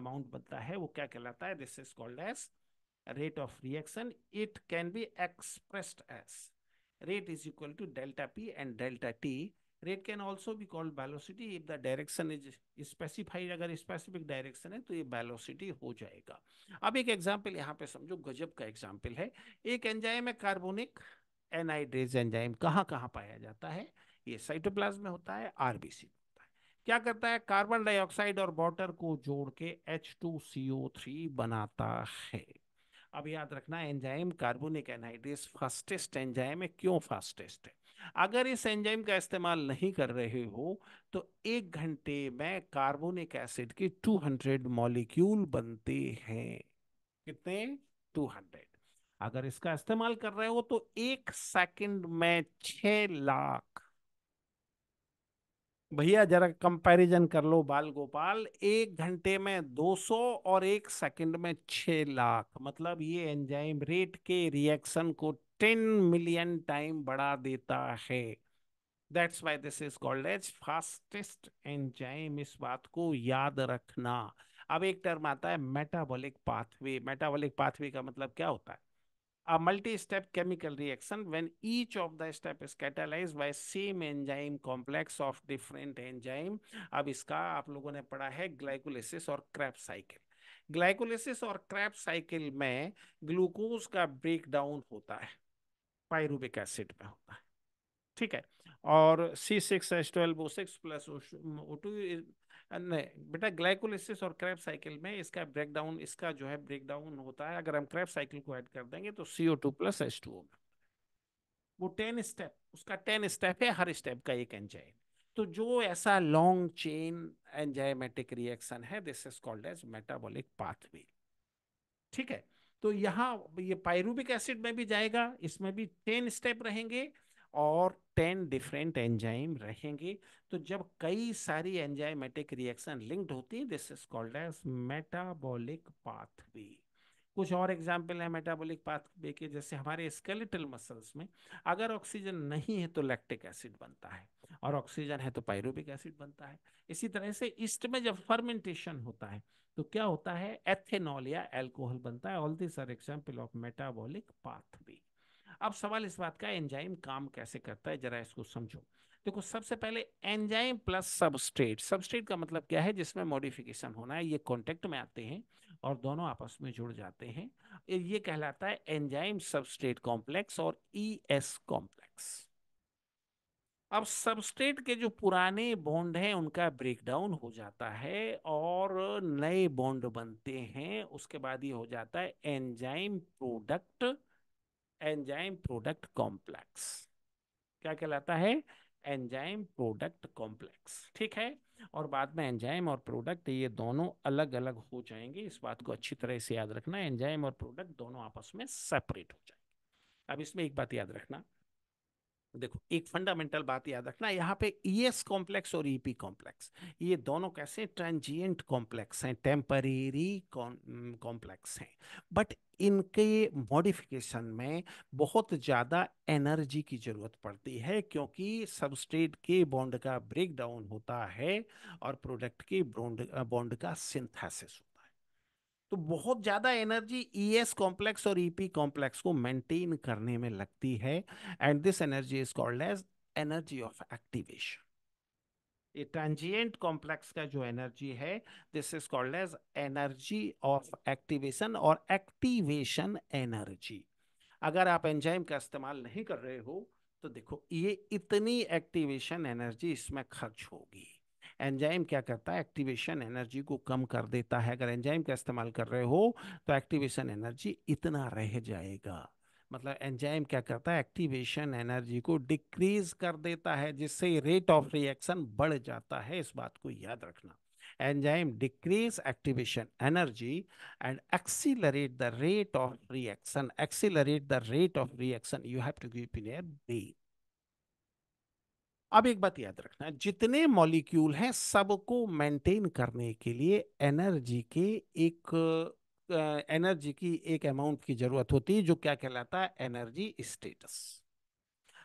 अमाउंट बनता है वो क्या कहलाता है this is called as rate of reaction, it can be expressed as rate is equal to delta P and delta T. Rate can also be called velocity if the direction is specified. agar specific direction hai to ye velocity ho jayega ab ek example yahan pe samjho gajab ka example hai ek enzyme hai carbonic anhydrase enzyme kahan kahan paya jata hai ye cytoplasm mein hota hai rbc क्या करता है carbon dioxide और water को जोड़ के H two C O three बनाता है अब याद रखना enzyme carbonic anhydrase fastest enzyme है क्यों फास्टेस्ट है अगर इस एंजाइम का इस्तेमाल नहीं कर रहे हो तो एक घंटे में कार्बोनिक एसिड के 200 मॉलिक्यूल बनते हैं कितने 200 अगर इसका इस्तेमाल कर रहे हो तो एक सेकंड में छ लाख भैया जरा कंपैरिजन कर लो बाल गोपाल एक घंटे में 200 और एक सेकंड में 6 लाख मतलब ये एंजाइम रेट के रिएक्शन को 10 मिलियन टाइम बढ़ा देता है that's why this is called as fastest enzyme इस बात को याद रखना अब एक टर्म आता है मेटाबॉलिक पाथवे मेटाबॉलिक पाथवे का मतलब क्या होता है a multi-step chemical reaction when each of the step is catalyzed by same enzyme complex of different enzyme अब इसका आप लोगों ने पढ़ा है ग्लाइकोलिसिस और क्रैप साइकिल ग्लाइकोलिसिस और क्रैप साइकिल में ग्लूकोज का ब्रेक डाउन होता है पायरूबिक एसिड में होता है ठीक है और C six H twelve O six plus O two बेटा ग्लाइकोलिसिस और क्रैप साइकिल में इसका ब्रेकडाउन इसका जो है ब्रेकडाउन होता है अगर हम क्रैप साइकिल को ऐड कर देंगे तो C O two plus H two होगा वो टेन स्टेप उसका टेन स्टेप है हर स्टेप का एक एंजाइम तो जो ऐसा लॉन्ग चेन एंजाइमेटिक रिएक्शन है this is called as metabolic pathway ठीक है तो यहाँ ये पायरूबिक एसिड में भी जाएगा इसमें भी टेन स्टेप रहेंगे और टेन डिफरेंट एंजाइम रहेंगे तो जब कई सारी एंजाइमेटिक रिएक्शन लिंक्ड होती है this is called as metabolic pathway कुछ और एग्जाम्पल है मेटाबॉलिक पाथवे के जैसे हमारे स्केलेटल मसल्स में अगर ऑक्सीजन नहीं है तो लैक्टिक एसिड बनता है और ऑक्सीजन है तो पायरूबिक एसिड बनता है इसी तरह से ईस्ट में जब फर्मेंटेशन होता है तो क्या होता है एथेनॉल या एल्कोहल बनता है all this are example of metabolic pathway अब सवाल इस बात का एंजाइम काम कैसे करता है जरा इसको समझो देखो सबसे पहले एंजाइम प्लस सबस्ट्रेट सबस्ट्रेट का मतलब क्या है जिसमें मॉडिफिकेशन होना है ये कॉन्टेक्ट में आते हैं और दोनों आपस में जुड़ जाते हैं ये कहलाता है एंजाइम सबस्ट्रेट कॉम्प्लेक्स और ई e एस कॉम्प्लेक्स अब सबस्ट्रेट के जो पुराने बॉन्ड हैं उनका ब्रेकडाउन हो जाता है और नए बॉन्ड बनते हैं उसके बाद ये हो जाता है enzyme product enzyme product complex क्या कहलाता है एंजाइम प्रोडक्ट कॉम्प्लेक्स ठीक है और बाद में एंजाइम और प्रोडक्ट ये दोनों अलग अलग हो जाएंगे इस बात को अच्छी तरह से याद रखना एंजाइम और प्रोडक्ट दोनों आपस में सेपरेट हो जाएंगे अब इसमें एक बात याद रखना देखो एक फंडामेंटल बात याद रखना यहाँ पे एस e कॉम्प्लेक्स और ईपी e कॉम्प्लेक्स ये दोनों कैसे ट्रांजिएंट कॉम्प्लेक्स हैं टेम्परेरी कॉम्प्लेक्स हैं बट इनके मॉडिफिकेशन में बहुत ज़्यादा एनर्जी की ज़रूरत पड़ती है क्योंकि सबस्ट्रेट के बॉन्ड का ब्रेकडाउन होता है और प्रोडक्ट के बॉन्ड बॉन्ड का सिंथेसिस तो बहुत ज़्यादा energy E e S complex और ईपी e कॉम्प्लेक्स को मेंटेन करने में लगती है and this energy is called as energy of activation ये ट्रांजिएंट कॉम्प्लेक्स का जो एनर्जी है this is called as energy of activation और एक्टिवेशन एनर्जी अगर आप एंजाइम का इस्तेमाल नहीं कर रहे हो तो देखो ये इतनी एक्टिवेशन एनर्जी इसमें खर्च होगी एंजाइम क्या करता है एक्टिवेशन एनर्जी को कम कर देता है अगर एंजाइम का इस्तेमाल कर रहे हो तो एक्टिवेशन एनर्जी इतना रह जाएगा मतलब एंजाइम क्या करता है एक्टिवेशन एनर्जी को डिक्रीज कर देता है जिससे रेट ऑफ रिएक्शन बढ़ जाता है इस बात को याद रखना enzyme decrease activation energy and accelerate the rate of reaction accelerate the rate of reaction you have to give in your brain अब एक बात याद रखना जितने मॉलिक्यूल हैं सबको मेंटेन करने के लिए एनर्जी के एक एनर्जी की एक अमाउंट की जरूरत होती है जो क्या कहलाता है एनर्जी स्टेटस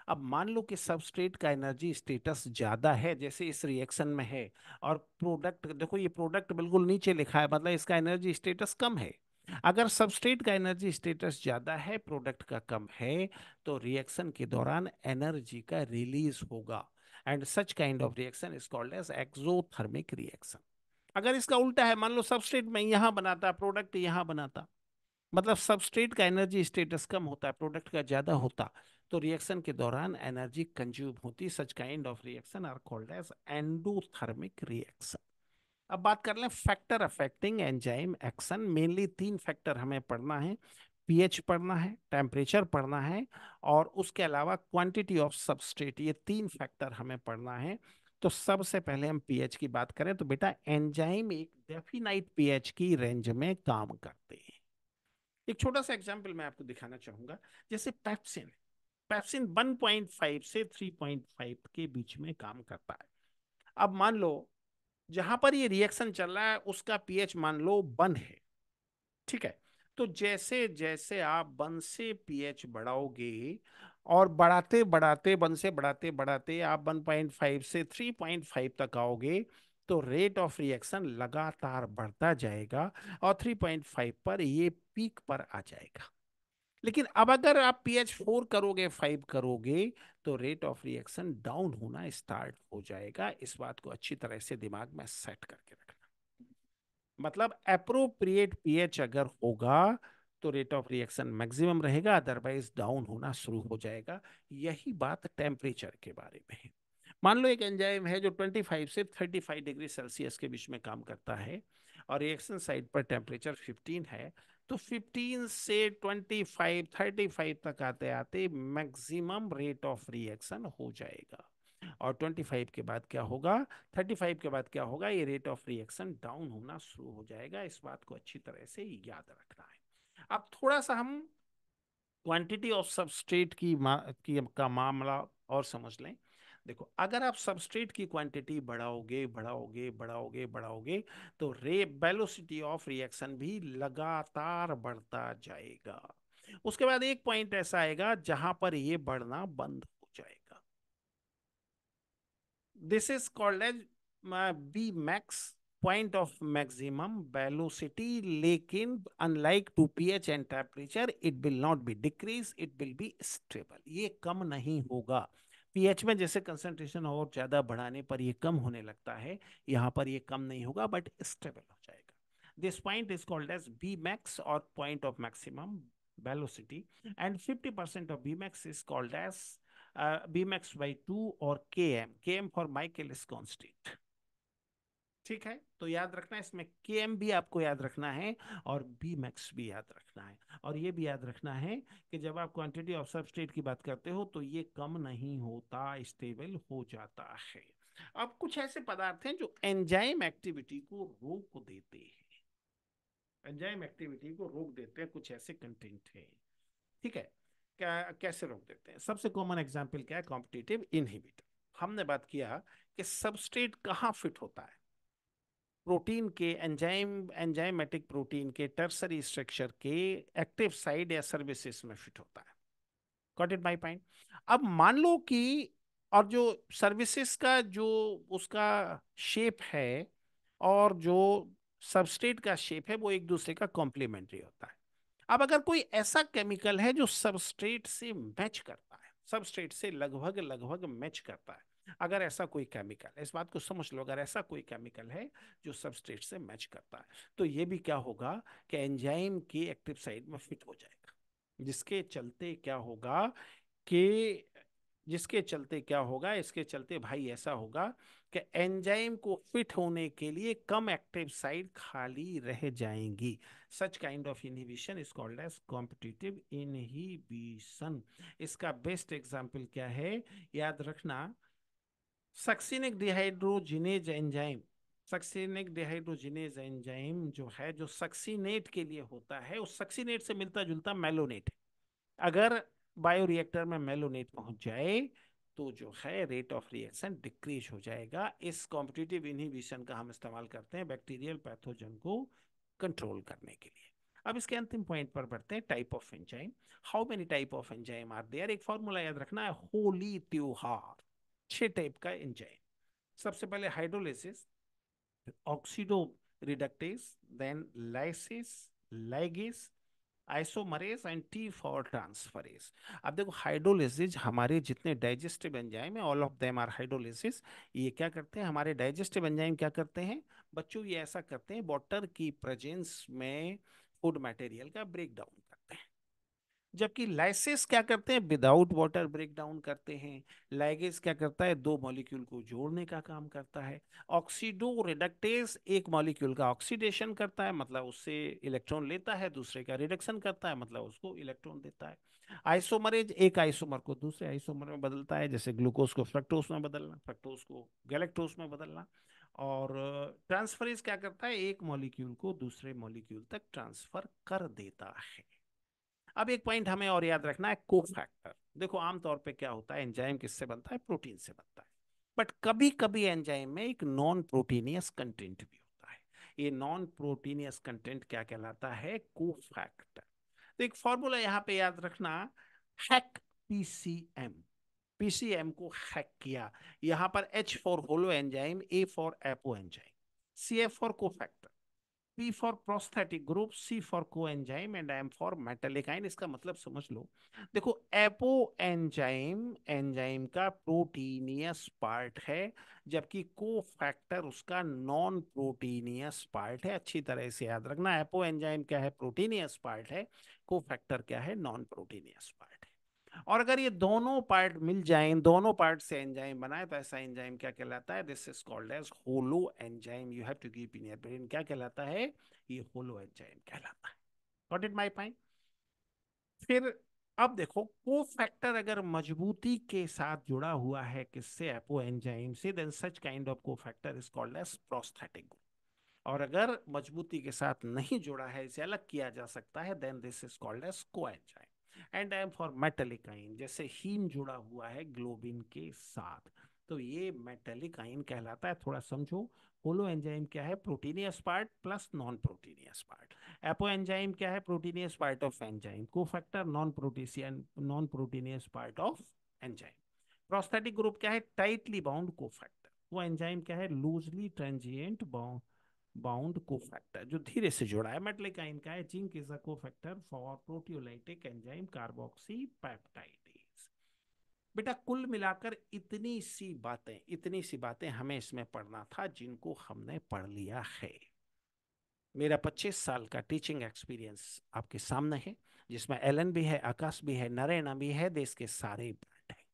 अब मान लो कि सबस्ट्रेट का एनर्जी स्टेटस ज़्यादा है जैसे इस रिएक्शन में है और प्रोडक्ट देखो ये प्रोडक्ट बिल्कुल नीचे लिखा है मतलब इसका एनर्जी स्टेटस कम है अगर सबस्ट्रेट का एनर्जी स्टेटस ज़्यादा है प्रोडक्ट का कम है तो रिएक्शन के दौरान एनर्जी का रिलीज होगा and such kind of reaction is called as exothermic reaction अगर इसका उल्टा है मान लो सबस्ट्रेट में यहां बनाता प्रोडक्ट यहां बनाता मतलब सबस्ट्रेट का एनर्जी स्टेटस कम होता है प्रोडक्ट का ज़्यादा होता तो रिएक्शन के दौरान एनर्जी कंज्यूम होती such kind of reaction are called as endothermic reaction अब बात कर लें factor affecting enzyme action mainly तीन फैक्टर हमें पढ़ना है पीएच पढ़ना है टेम्परेचर पढ़ना है और उसके अलावा क्वांटिटी ऑफ सबस्ट्रेट ये तीन फैक्टर हमें पढ़ना है तो सबसे पहले हम पीएच की बात करें तो बेटा एंजाइम एक डेफिनाइट पीएच की रेंज में काम करते हैं एक छोटा सा एग्जाम्पल मैं आपको दिखाना चाहूंगा जैसे पैप्सिन पैप्सिन 1.5 से 3.5 के बीच में काम करता है अब मान लो जहां पर ये रिएक्शन चल रहा है उसका पीएच मान लो वन है ठीक है तो जैसे जैसे आप बन से पीएच बढ़ाओगे और बढ़ाते बढ़ाते बन से बढ़ाते बढ़ाते आप 1.5 से 3.5 तक आओगे तो रेट ऑफ रिएक्शन लगातार बढ़ता जाएगा और 3.5 पर ये पीक पर आ जाएगा लेकिन अब अगर आप पीएच फोर करोगे फाइव करोगे तो रेट ऑफ रिएक्शन डाउन होना स्टार्ट हो जाएगा इस बात को अच्छी तरह से दिमाग में सेट करके रखना मतलब अप्रोप्रिएट पीएच अगर होगा तो रेट ऑफ रिएक्शन मैक्सिमम रहेगा अदरवाइज डाउन होना शुरू हो जाएगा यही बात टेम्परेचर के बारे में है मान लो एक एंजाइम है जो 25 से 35 डिग्री सेल्सियस के बीच में काम करता है और रिएक्शन साइड पर टेम्परेचर 15 है तो 15 से 25 35 तक आते आते मैक्सिमम रेट ऑफ रिएक्शन हो जाएगा और 25 के बाद क्या होगा 35 के बाद क्या होगा ये रेट ऑफ रिएक्शन डाउन होना शुरू हो जाएगा इस बात को अच्छी तरह से याद रखना है अब थोड़ा सा हम क्वांटिटी ऑफ सबस्ट्रेट की, मा, की का मामला और समझ लें देखो अगर आप सबस्ट्रेट की क्वांटिटी बढ़ाओगे बढ़ाओगे बढ़ाओगे बढ़ाओगे तो रे वेलोसिटी ऑफ रिएक्शन भी लगातार बढ़ता जाएगा उसके बाद एक पॉइंट ऐसा आएगा जहां पर ये बढ़ना बंद this is called as B max point of maximum velocity lekin unlike ph and temperature it will not be decrease it will be stable ye kam nahi hoga pH में जैसे कंसंट्रेशन और ज़्यादा बढ़ाने पर ये कम होने लगता है यहाँ पर ये कम नहीं होगा बट स्टेबल हो जाएगा this point is called as V max और point of maximum velocity and 50% percent of V max is called as uh, Bmax by 2 और Km. Km for Michaelis constant. ठीक है तो याद रखना है इसमें के एम भी आपको याद रखना है और बी मैक्स भी याद रखना है और ये भी याद रखना है कि जब आप क्वांटिटी ऑफ स्टेट की बात करते हो तो ये कम नहीं होता स्टेबल हो जाता है अब कुछ ऐसे पदार्थ हैं जो एंजाइम एक्टिविटी को रोक देते हैं एंजाइम एक्टिविटी को रोक देते हैं कुछ ऐसे कंटेंट है ठीक है क्या कैसे रोक देते हैं सबसे कॉमन एग्जाम्पल क्या है कॉम्पिटेटिव इनहिबिटर हमने बात किया कि सबस्ट्रेट कहाँ फिट होता है प्रोटीन के एंजाइम एंजाइमेटिक प्रोटीन के टर्सरी स्ट्रक्चर के एक्टिव साइड या सर्विसेज में फिट होता है कॉट इट माई पॉइंट अब मान लो कि और जो सर्विसेज का जो उसका शेप है और जो सबस्टेट का शेप है वो एक दूसरे का कॉम्प्लीमेंट्री होता है अब अगर कोई ऐसा केमिकल है जो सबस्ट्रेट से मैच करता है सबस्ट्रेट से लगभग लगभग मैच करता है अगर ऐसा कोई केमिकल इस बात को समझ लो अगर ऐसा कोई केमिकल है जो सबस्ट्रेट से मैच करता है तो ये भी क्या होगा कि एंजाइम के एक्टिव साइड में फिट हो जाएगा जिसके चलते क्या होगा कि जिसके चलते क्या होगा इसके चलते भाई ऐसा होगा कि एंजाइम को फिट होने के लिए कम एक्टिव साइड खाली रह जाएंगी such kind of inhibition is called as competitive inhibition इसका बेस्ट एग्जाम्पल क्या है याद रखना succinic dehydrogenase enzyme succinic dehydrogenase enzyme जो है जो सक्सीनेट के लिए होता है उस सक्सीनेट से मिलता जुलता मेलोनेट अगर बायोरिएक्टर में मेलोनेट पहुंच जाए तो जो है रेट ऑफ रिएक्शन डिक्रीज हो जाएगा इस कॉम्पिटिटिव इनहिबिशन का हम इस्तेमाल करते हैं बैक्टीरियल पैथोजन को कंट्रोल करने के लिए अब इसके अंतिम पॉइंट पर बढ़ते हैं type of enzyme how many type of enzyme are there एक फॉर्मूला याद रखना है होली त्योहार छह टाइप का एंजाइम सबसे पहले hydrolysis oxido reductase then lysis ligase isomerase and T for transferase अब देखो हाइड्रोलिसिस हमारे जितने डाइजेस्टिव एंजाइम है all of them are hydrolysis ये क्या करते हैं हमारे डाइजेस्टिव एंजाइम क्या करते हैं बच्चों ये ऐसा करते हैं वाटर की प्रेजेंस में फूड मटेरियल का ब्रेकडाउन जबकि लाइसेस क्या करते हैं विदाउट वाटर ब्रेक डाउन करते हैं लाइगेज क्या करता है दो मॉलिक्यूल को जोड़ने का काम करता है ऑक्सीडो रिडक्टेज एक मॉलिक्यूल का ऑक्सीडेशन करता है मतलब उससे इलेक्ट्रॉन लेता है दूसरे का रिडक्शन करता है मतलब उसको इलेक्ट्रॉन देता है आइसोमरेज एक आइसोमर को दूसरे आइसोमर में बदलता है जैसे ग्लूकोज को फ्रक्टोस में बदलना फ्रक्टोस को गैलेक्टोज में बदलना और ट्रांसफरेज क्या करता है एक मॉलिक्यूल को दूसरे मॉलिक्यूल तक ट्रांसफर कर देता है अब एक पॉइंट हमें और याद रखना है को फैक्टर देखो आमतौर पर क्या होता है एंजाइम किससे बनता है प्रोटीन से बनता है बट कभी कभी एंजाइम में एक नॉन प्रोटीनियस कंटेंट भी होता है ये नॉन प्रोटीनियस कंटेंट क्या कहलाता है को फैक्टर तो एक फॉर्मूला यहाँ पे याद रखना हैक पीसीएम पीसीएम को हैक किया यहाँ पर H for holoenzyme A for apoenzyme C F for cofactor P for prosthetic group, C for coenzyme and M for metallic ion. इसका मतलब समझ लो देखो एपो एंजाइम एंजाइम का प्रोटीनियस पार्ट है जबकि को फैक्टर उसका नॉन प्रोटीनियस पार्ट है अच्छी तरह से याद रखना एपो एंजाइम क्या है प्रोटीनियस पार्ट है को फैक्टर क्या है नॉन प्रोटीनियस पार्ट और अगर ये दोनों पार्ट मिल जाए दोनों पार्ट से एंजाइम बनाए तो ऐसा एंजाइम क्या कहलाता है this is called as holoenzyme you have to keep in your brain क्या कहलाता है ये होलो एंजाइम कहलाता है गॉट इट माय पॉइंट फिर अब देखो को फैक्टर अगर मजबूती के साथ जुड़ा हुआ है किससे एपो एंजाइम से then such kind of cofactor is called as prosthetic और अगर मजबूती के साथ नहीं जुड़ा है इसे अलग किया जा सकता है then this is called as coenzyme and M for metallic ion जैसे हीम जुड़ा हुआ है ग्लोबिन के साथ तो ये मेटेलिक आइन कहलाता है थोड़ा समझो होलो एंजाइम क्या है proteinaceous part plus non proteinaceous part apoenzyme क्या है proteinaceous part of enzyme cofactor non proteinaceous non proteinaceous part of enzyme prosthetic group क्या है टाइटली बाउंड को फैक्टर वो एंजाइम क्या है loosely transient bound bound cofactor जो धीरे से जुड़ा है मेटलिकाइन का है zinc is a cofactor for proteolytic enzyme carboxypeptidase बेटा कुल मिलाकर इतनी सी बातें इतनी सी बातें हमें इसमें पढ़ना था जिनको हमने पढ़ लिया है मेरा 25 साल का टीचिंग एक्सपीरियंस आपके सामने है जिसमें एलन भी है आकाश भी है नरेना भी है देश के सारे ब्रांड है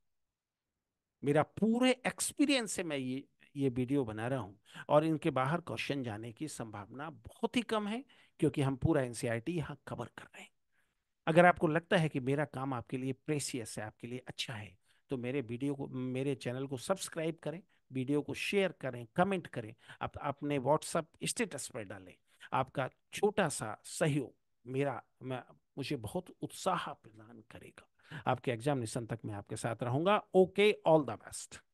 मेरा पूरे एक्सपीरियंस से मैं ये ये वीडियो बना रहा हूँ और इनके बाहर क्वेश्चन जाने की संभावना बहुत ही कम है क्योंकि हम पूरा एन सी यहाँ कवर कर रहे हैं अगर आपको लगता है कि मेरा काम आपके लिए प्रेसियस है आपके लिए अच्छा है तो मेरे वीडियो को मेरे चैनल को सब्सक्राइब करें वीडियो को शेयर करें कमेंट करें आप अपने व्हाट्सअप स्टेटस पर डालें आपका छोटा सा सहयोग मेरा मैं मुझे बहुत उत्साह प्रदान करेगा आपके एग्जामिनेशन तक मैं आपके साथ रहूंगा ओके ऑल द बेस्ट